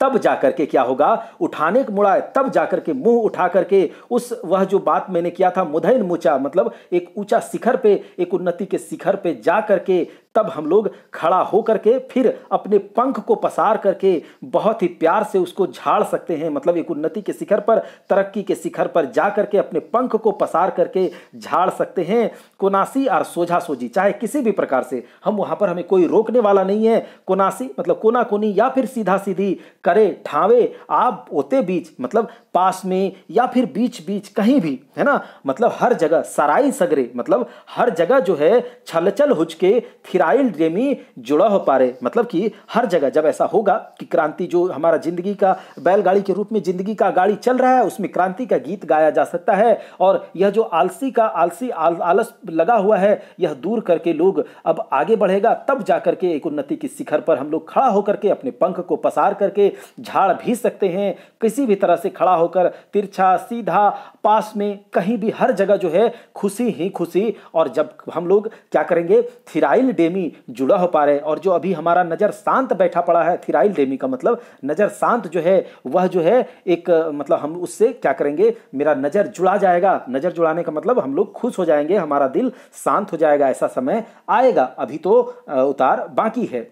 Speaker 1: तब जाकर के क्या होगा उठाने के मुड़ा तब जाकर के मुंह उठा करके उस वह जो बात मैंने किया था मुधैन मुचा मतलब एक ऊंचा शिखर पे एक उन्नति के शिखर पे जा करके तब हम लोग खड़ा होकर के फिर अपने पंख को पसार करके बहुत ही प्यार से उसको झाड़ सकते हैं मतलब एक उन्नति के शिखर पर तरक्की के शिखर पर जा करके अपने पंख को पसार करके झाड़ सकते हैं कोनासी और सोझा सोझी चाहे किसी भी प्रकार से हम वहाँ पर हमें कोई रोकने वाला नहीं है कोनासी मतलब कोना कोनी या फिर सीधा सीधी करे ठावे आप होते बीच मतलब पास में या फिर बीच बीच कहीं भी है ना मतलब हर जगह सराई सगरे मतलब हर जगह जो है छलचल हुचके थिरा चाइल्ड रेमी जुड़ा हो पा रहे मतलब कि हर जगह जब ऐसा होगा कि क्रांति जो हमारा जिंदगी का बैलगाड़ी के रूप में जिंदगी का गाड़ी चल रहा है उसमें क्रांति का गीत गाया जा सकता है और यह जो आलसी का आलसी आल, आलस लगा हुआ है यह दूर करके लोग अब आगे बढ़ेगा तब जा करके एक उन्नति की शिखर पर हम लोग खड़ा होकर के अपने पंख को पसार करके झाड़ भी सकते हैं किसी भी तरह से खड़ा होकर तिरछा सीधा पास में कहीं भी हर जगह जो है खुशी ही खुशी और जब हम लोग क्या करेंगे थिराइल डेमी भी जुड़ा हो पा रहे और जो अभी हमारा नज़र शांत बैठा पड़ा है थिराइल डेमी का मतलब नज़र शांत जो है वह जो है एक मतलब हम उससे क्या करेंगे मेरा नज़र जुड़ा जाएगा नज़र जुड़ाने का मतलब हम लोग खुश हो जाएंगे हमारा दिल शांत हो जाएगा ऐसा समय आएगा अभी तो उतार बाकी है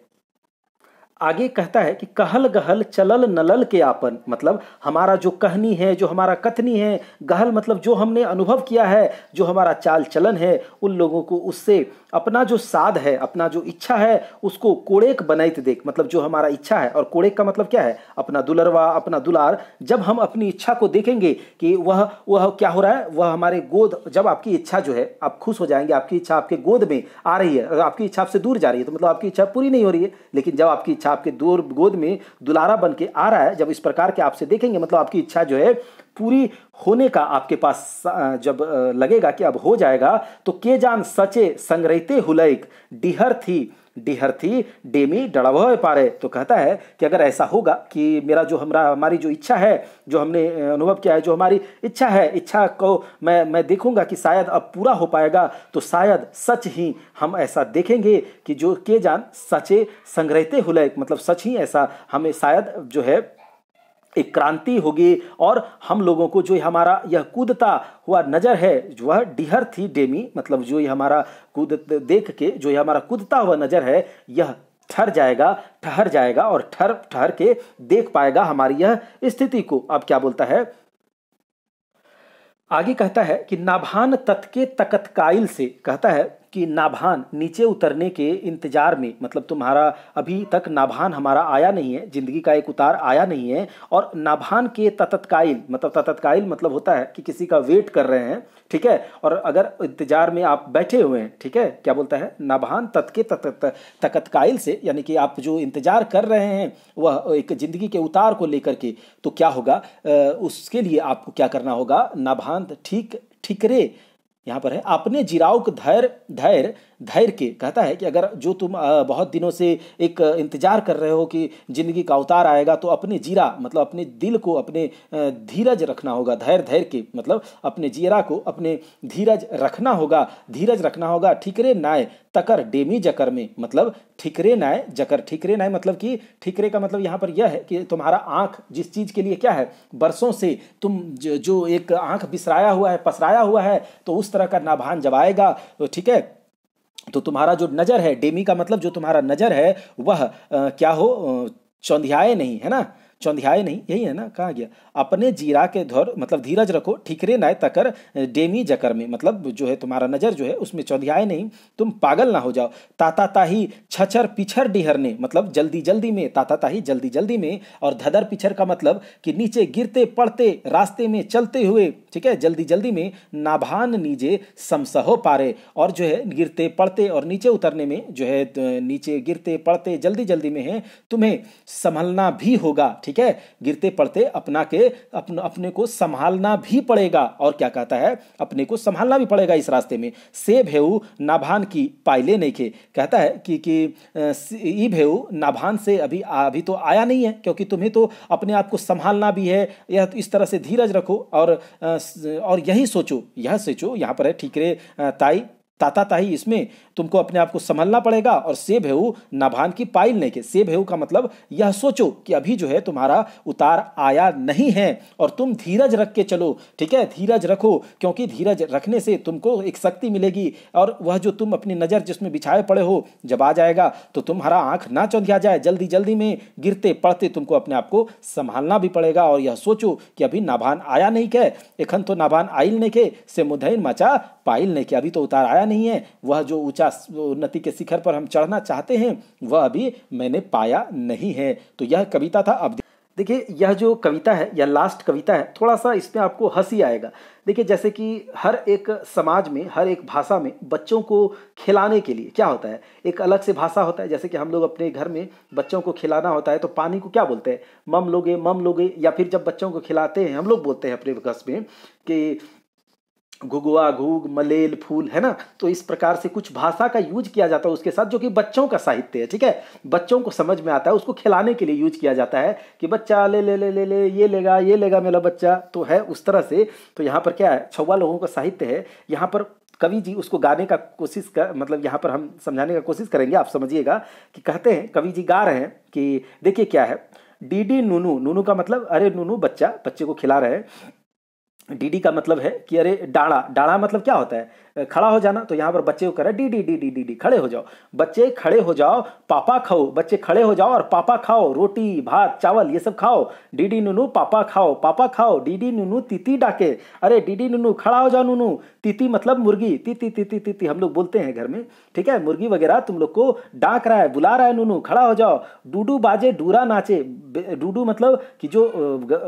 Speaker 1: आगे कहता है कि कहल गहल चलल नलल के आपन मतलब हमारा जो कहनी है जो हमारा कथनी है गहल मतलब जो हमने अनुभव किया है जो हमारा चाल चलन है उन लोगों को उससे अपना जो साध है अपना जो इच्छा है उसको कोड़ेक बनाइत देख मतलब जो हमारा इच्छा है और कोड़ेक का मतलब क्या है अपना दुलरवा अपना दुलार जब हम अपनी इच्छा को देखेंगे कि वह वह क्या हो रहा है वह हमारे गोद जब आपकी इच्छा जो है आप खुश हो जाएंगे आपकी इच्छा आपके गोद में आ रही है आपकी इच्छा आपसे दूर जा रही है तो मतलब आपकी इच्छा पूरी नहीं हो रही है लेकिन जब आपकी इच्छा इच्छा आपके दूर गोद में दुलारा बन के आ रहा है जब इस प्रकार के आपसे देखेंगे मतलब आपकी इच्छा जो है पूरी होने का आपके पास जब लगेगा कि अब हो जाएगा तो के जान सचे संग्रहते हुलैक डिहर थी डिहर्थी डेमी पा पारे तो कहता है कि अगर ऐसा होगा कि मेरा जो हमारा हमारी जो इच्छा है जो हमने अनुभव किया है जो हमारी इच्छा है इच्छा को मैं मैं देखूंगा कि शायद अब पूरा हो पाएगा तो शायद सच ही हम ऐसा देखेंगे कि जो के जान सचे संग्रहते हुए मतलब सच ही ऐसा हमें शायद जो है एक क्रांति होगी और हम लोगों को जो हमारा यह कूदता हुआ नज़र है वह डिहर थी डेमी मतलब जो ये हमारा कूद देख के जो ये हमारा कूदता हुआ नज़र है यह ठहर जाएगा ठहर जाएगा और ठहर ठहर के देख पाएगा हमारी यह स्थिति को अब क्या बोलता है आगे कहता है कि नाभान तत् के तकतकाइल से कहता है कि नाभान नीचे उतरने के इंतजार में मतलब तुम्हारा अभी तक नाभान हमारा आया नहीं है जिंदगी का एक उतार आया नहीं है और नाभान के तत्काइल मतलब तत्काइल मतलब होता है कि किसी का वेट कर रहे हैं ठीक है और अगर इंतजार में आप बैठे हुए हैं ठीक है क्या बोलता है नभान तत्के तकतकाइल से यानी कि आप जो इंतजार कर रहे हैं वह एक जिंदगी के उतार को लेकर के तो क्या होगा उसके लिए आपको क्या करना होगा नभान ठीक ठिकरे यहाँ पर है अपने जिराव के धैर्य धैर्य धैर्य के कहता है कि अगर जो तुम बहुत दिनों से एक इंतजार कर रहे हो कि जिंदगी का अवतार आएगा तो अपने जीरा मतलब अपने दिल को अपने धीरज रखना होगा धैर्य धैर्य के मतलब अपने जीरा को अपने धीरज रखना होगा धीरज रखना होगा ठीकरे नाय तकर डेमी जकर में मतलब ठिकरे नाय जकर ठिकरे नाय मतलब कि ठिकरे का मतलब यहाँ पर यह है कि तुम्हारा आँख जिस चीज़ के लिए क्या है बरसों से तुम जो एक आँख बिसराया हुआ है पसराया हुआ है तो उस तरह का नाभान जब आएगा ठीक है तो तुम्हारा जो नज़र है डेमी का मतलब जो तुम्हारा नज़र है वह आ, क्या हो चौंधियाए नहीं है ना चौंधियाए नहीं यही है ना कहा गया अपने जीरा के धौर मतलब धीरज रखो ठिकरे नाय तकर डेमी जकर में मतलब जो है तुम्हारा नजर जो है उसमें चौंधियाए नहीं तुम पागल ना हो जाओ ताता ताही छछर पिछर डिहरने मतलब जल्दी जल्दी में ताता ताही जल्दी जल्दी में और धदर पिछर का मतलब कि नीचे गिरते पड़ते रास्ते में चलते हुए ठीक है जल्दी जल्दी में नाभान नीजे समसहो पारे और जो है गिरते पड़ते और नीचे उतरने में जो है नीचे गिरते पड़ते जल्दी जल्दी में है तुम्हें संभलना भी होगा ठीक है गिरते पड़ते अपना के अपन, अपने को संभालना भी पड़ेगा और क्या कहता है अपने को संभालना भी पड़ेगा इस रास्ते में से भेऊ नाभान की पाइले नहीं के कहता है कि कि ई भेऊ नाभान से अभी अभी तो आया नहीं है क्योंकि तुम्हें तो अपने आप को संभालना भी है यह तो इस तरह से धीरज रखो और और यही सोचो यह सोचो यहाँ पर है ठीक रे ताई ताता ताई इसमें तुमको अपने आप को संभलना पड़ेगा और से भे नाभान की पाइल नहीं के से भे का मतलब यह सोचो कि अभी जो है तुम्हारा उतार आया नहीं है और तुम धीरज रख के चलो ठीक है धीरज रखो क्योंकि धीरज रखने से तुमको एक शक्ति मिलेगी और वह जो तुम अपनी नज़र जिसमें बिछाए पड़े हो जब आ जाएगा तो तुम्हारा आंख ना चौंधिया जाए जल्दी जल्दी में गिरते पड़ते तुमको अपने आप को संभालना भी पड़ेगा और यह सोचो कि अभी नाभान आया नहीं के एखन तो नाभान आइल नहीं के से मुदैन मचा पाइल नहीं के अभी तो उतार आया नहीं है वह जो ऊंचा ऊंचा उन्नति के शिखर पर हम चढ़ना चाहते हैं वह अभी मैंने पाया नहीं है तो यह कविता था अब देखिए यह जो कविता है यह लास्ट कविता है थोड़ा सा इसमें आपको हंसी आएगा देखिए जैसे कि हर एक समाज में हर एक भाषा में बच्चों को खिलाने के लिए क्या होता है एक अलग से भाषा होता है जैसे कि हम लोग अपने घर में बच्चों को खिलाना होता है तो पानी को क्या बोलते हैं मम लोगे मम लोगे या फिर जब बच्चों को खिलाते हैं हम लोग बोलते हैं अपने बस में कि घुगुआ घूग मलेल फूल है ना तो इस प्रकार से कुछ भाषा का यूज किया जाता है उसके साथ जो कि बच्चों का साहित्य है ठीक है बच्चों को समझ में आता है उसको खिलाने के लिए यूज किया जाता है कि बच्चा ले ले ले ले ले ये लेगा ये लेगा मेरा बच्चा तो है उस तरह से तो यहाँ पर क्या है छवा लोगों का साहित्य है यहाँ पर कवि जी उसको गाने का कोशिश कर मतलब यहाँ पर हम समझाने का कोशिश करेंगे आप समझिएगा कि कहते हैं कवि जी गा रहे हैं कि देखिए क्या है डी डी नूनू नूनू का मतलब अरे नूनू बच्चा बच्चे को खिला रहे हैं डीडी का मतलब है कि अरे डाड़ा डाड़ा मतलब क्या होता है खड़ा हो जाना तो यहाँ पर बच्चे को कह रहा है डी डी डी डी डी डी खड़े हो जाओ बच्चे खड़े हो जाओ पापा खाओ बच्चे खड़े हो जाओ और पापा खाओ रोटी भात चावल ये सब खाओ डी डी नूनू पापा खाओ पापा खाओ डी डी नूनू तीती डाके अरे डी डी नूनू खड़ा हो जाओ नूनू तीती मतलब मुर्गी तीती तीती तीती हम लोग बोलते हैं घर में ठीक है मुर्गी वगैरह तुम लोग को डाक रहा है बुला रहा है नूनू खड़ा हो जाओ डूडू बाजे डूरा नाचे डूडू मतलब कि जो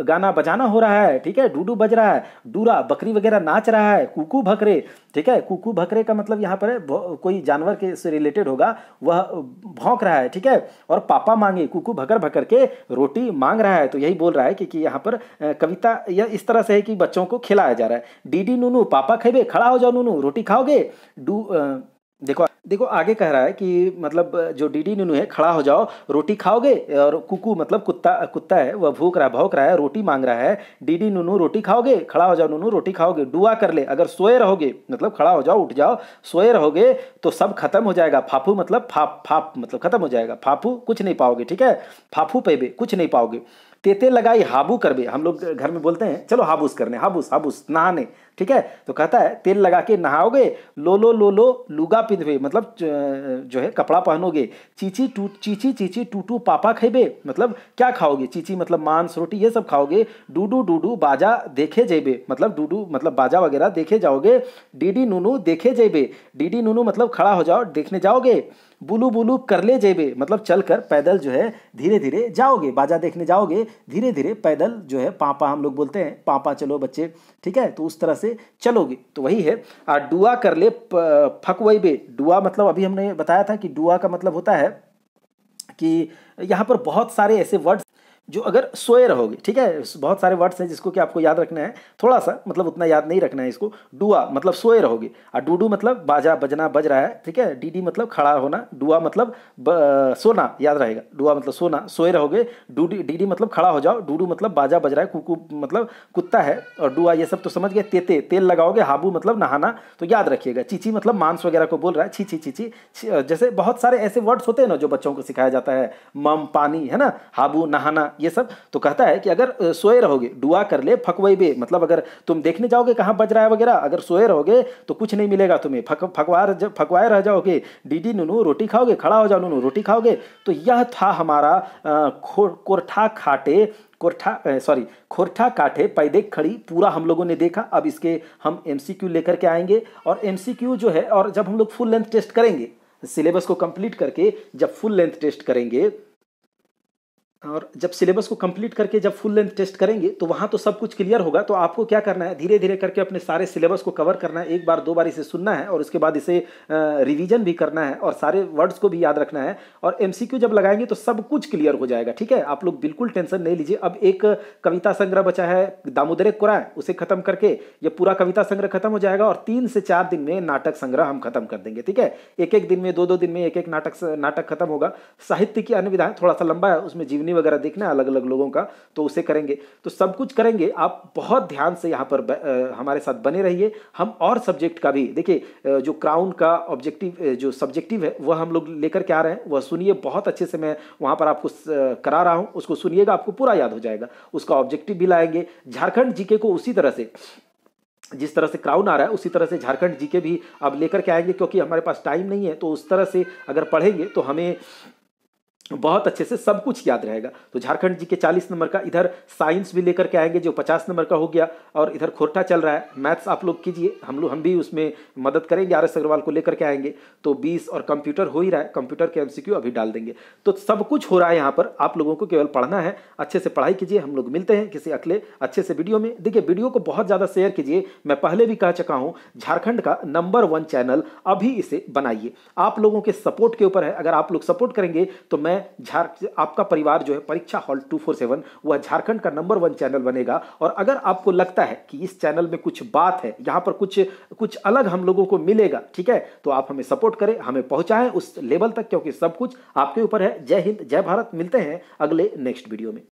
Speaker 1: गाना बजाना हो रहा है ठीक है डूडू बज रहा है डूरा बकरी वगैरह नाच रहा है कुकू भकरे ठीक है है कुकू भकरे का मतलब यहाँ पर है कोई जानवर के से रिलेटेड होगा वह भौंक रहा है ठीक है और पापा मांगे कुकू भकर भकर के रोटी मांग रहा है तो यही बोल रहा है कि, कि यहाँ पर कविता यह इस तरह से है कि बच्चों को खिलाया जा रहा है डी डी नूनू पापा खेबे खड़ा हो जाओ नूनू रोटी खाओगे डू देखो देखो आगे कह रहा है कि मतलब जो डीडी नूनू है खड़ा हो जाओ रोटी खाओगे और कुकू मतलब कुत्ता कुत्ता है वह भूख रहा भौक रहा है रोटी मांग रहा है डीडी नूनू रोटी खाओगे खड़ा हो जाओ नुनू रोटी खाओगे डुआ कर ले अगर सोए रहोगे मतलब खड़ा हो जाओ उठ जाओ सोए रहोगे तो सब खत्म हो जाएगा फाफू मतलब फाप फाप मतलब खत्म हो जाएगा फाफू कुछ नहीं पाओगे ठीक है फाफू पेबे कुछ नहीं पाओगे तेते लगाई हाबू करबे हम लोग घर में बोलते हैं चलो हाबूस करने हाबूस हाबूस नहाने ठीक है तो कहता है तेल लगा के नहाओगे लो लो लो लो लुगा पिंधबे मतलब जो है कपड़ा पहनोगे चीची टू चीची चीची टूटू पापा खेबे मतलब क्या खाओगे चीची मतलब मांस रोटी ये सब खाओगे डूडू डूडू बाजा देखे जेबे मतलब डूडू मतलब बाजा वगैरह देखे जाओगे डीडी नूनू देखे जेबे डीडी नूनू मतलब खड़ा हो जाओ देखने जाओगे बुलू बुलू कर ले जेबे मतलब चलकर पैदल जो है धीरे धीरे जाओगे बाजा देखने जाओगे धीरे धीरे पैदल जो है पापा हम लोग बोलते हैं पापा चलो बच्चे ठीक है तो उस तरह से चलोगे तो वही है और डुआ कर ले फकवई बे डुआ मतलब अभी हमने बताया था कि डुआ का मतलब होता है कि यहाँ पर बहुत सारे ऐसे वर्ड्स जो अगर सोए रहोगे ठीक है बहुत सारे वर्ड्स हैं जिसको कि आपको याद रखना है थोड़ा सा मतलब उतना याद नहीं रखना है इसको डुआ मतलब सोए रहोगे और डूडू मतलब बाजा बजना बज रहा है ठीक है डीडी मतलब खड़ा होना डुआ मतलब ब, सोना याद रहेगा डुआ मतलब सोना सोए रहोगे डूडी डीडी मतलब खड़ा हो जाओ डूडू मतलब बाजा बज रहा है कुकू मतलब कुत्ता है और डुआ ये सब तो समझ गए तेते तेल लगाओगे हाबू मतलब नहाना तो याद रखिएगा चीची मतलब मांस वगैरह को बोल रहा है छीछी चीची जैसे बहुत सारे ऐसे वर्ड्स होते हैं ना जो बच्चों को सिखाया जाता है मम पानी है ना हाबू नहाना ये सब तो कहता है कि अगर सोए रहोगे डुआ कर ले फकवई बे मतलब अगर तुम देखने जाओगे कहाँ बज रहा है वगैरह अगर सोए रहोगे तो कुछ नहीं मिलेगा तुम्हें फक फकवार फकवाए रह जाओगे डीडी नूनू रोटी खाओगे खड़ा हो जाओ नूनू रोटी खाओगे तो यह था हमारा कोरठा खाटे कोरठा सॉरी खोरठा काठे पैदे खड़ी पूरा हम लोगों ने देखा अब इसके हम क्यू लेकर के आएंगे और क्यू जो है और जब हम लोग फुल लेंथ टेस्ट करेंगे सिलेबस को कंप्लीट करके जब फुल लेंथ टेस्ट करेंगे और जब सिलेबस को कंप्लीट करके जब फुल लेंथ टेस्ट करेंगे तो वहाँ तो सब कुछ क्लियर होगा तो आपको क्या करना है धीरे धीरे करके अपने सारे सिलेबस को कवर करना है एक बार दो बार इसे सुनना है और उसके बाद इसे रिवीजन भी करना है और सारे वर्ड्स को भी याद रखना है और एम जब लगाएंगे तो सब कुछ क्लियर हो जाएगा ठीक है आप लोग बिल्कुल टेंशन नहीं लीजिए अब एक कविता संग्रह बचा है दामोदर कुराय उसे खत्म करके ये पूरा कविता संग्रह खत्म हो जाएगा और तीन से चार दिन में नाटक संग्रह हम खत्म कर देंगे ठीक है एक एक दिन में दो दो दिन में एक एक नाटक नाटक खत्म होगा साहित्य की अन्य विधाएं थोड़ा सा लंबा है उसमें जीवन कंपनी वगैरह देखना अलग अलग लोगों का तो उसे करेंगे तो सब कुछ करेंगे आप बहुत ध्यान से यहाँ पर हमारे साथ बने रहिए हम और सब्जेक्ट का भी देखिए जो क्राउन का ऑब्जेक्टिव जो सब्जेक्टिव है वह हम लोग लेकर के आ रहे हैं वह सुनिए बहुत अच्छे से मैं वहाँ पर आपको करा रहा हूँ उसको सुनिएगा आपको पूरा याद हो जाएगा उसका ऑब्जेक्टिव भी लाएंगे झारखंड जीके को उसी तरह से जिस तरह से क्राउन आ रहा है उसी तरह से झारखंड जीके भी अब लेकर के आएंगे क्योंकि हमारे पास टाइम नहीं है तो उस तरह से अगर पढ़ेंगे तो हमें बहुत अच्छे से सब कुछ याद रहेगा तो झारखंड जी के 40 नंबर का इधर साइंस भी लेकर के आएंगे जो 50 नंबर का हो गया और इधर खोरठा चल रहा है मैथ्स आप लोग कीजिए हम लोग हम भी उसमें मदद करेंगे आर एस अग्रवाल को लेकर के आएंगे तो 20 और कंप्यूटर हो ही रहा है कंप्यूटर के एम अभी डाल देंगे तो सब कुछ हो रहा है यहाँ पर आप लोगों को केवल पढ़ना है अच्छे से पढ़ाई कीजिए हम लोग मिलते हैं किसी अगले अच्छे से वीडियो में देखिए वीडियो को बहुत ज़्यादा शेयर कीजिए मैं पहले भी कह चुका हूँ झारखंड का नंबर वन चैनल अभी इसे बनाइए आप लोगों के सपोर्ट के ऊपर है अगर आप लोग सपोर्ट करेंगे तो मैं झार आपका परिवार जो है परीक्षा हॉल टू फोर सेवन वह झारखंड का नंबर वन चैनल बनेगा और अगर आपको लगता है कि इस चैनल में कुछ बात है यहाँ पर कुछ कुछ अलग हम लोगों को मिलेगा ठीक है तो आप हमें सपोर्ट करें हमें पहुँचाएं उस लेवल तक क्योंकि सब कुछ आपके ऊपर है जय हिंद जय भारत मिलते हैं अगले नेक्स्ट वीडियो में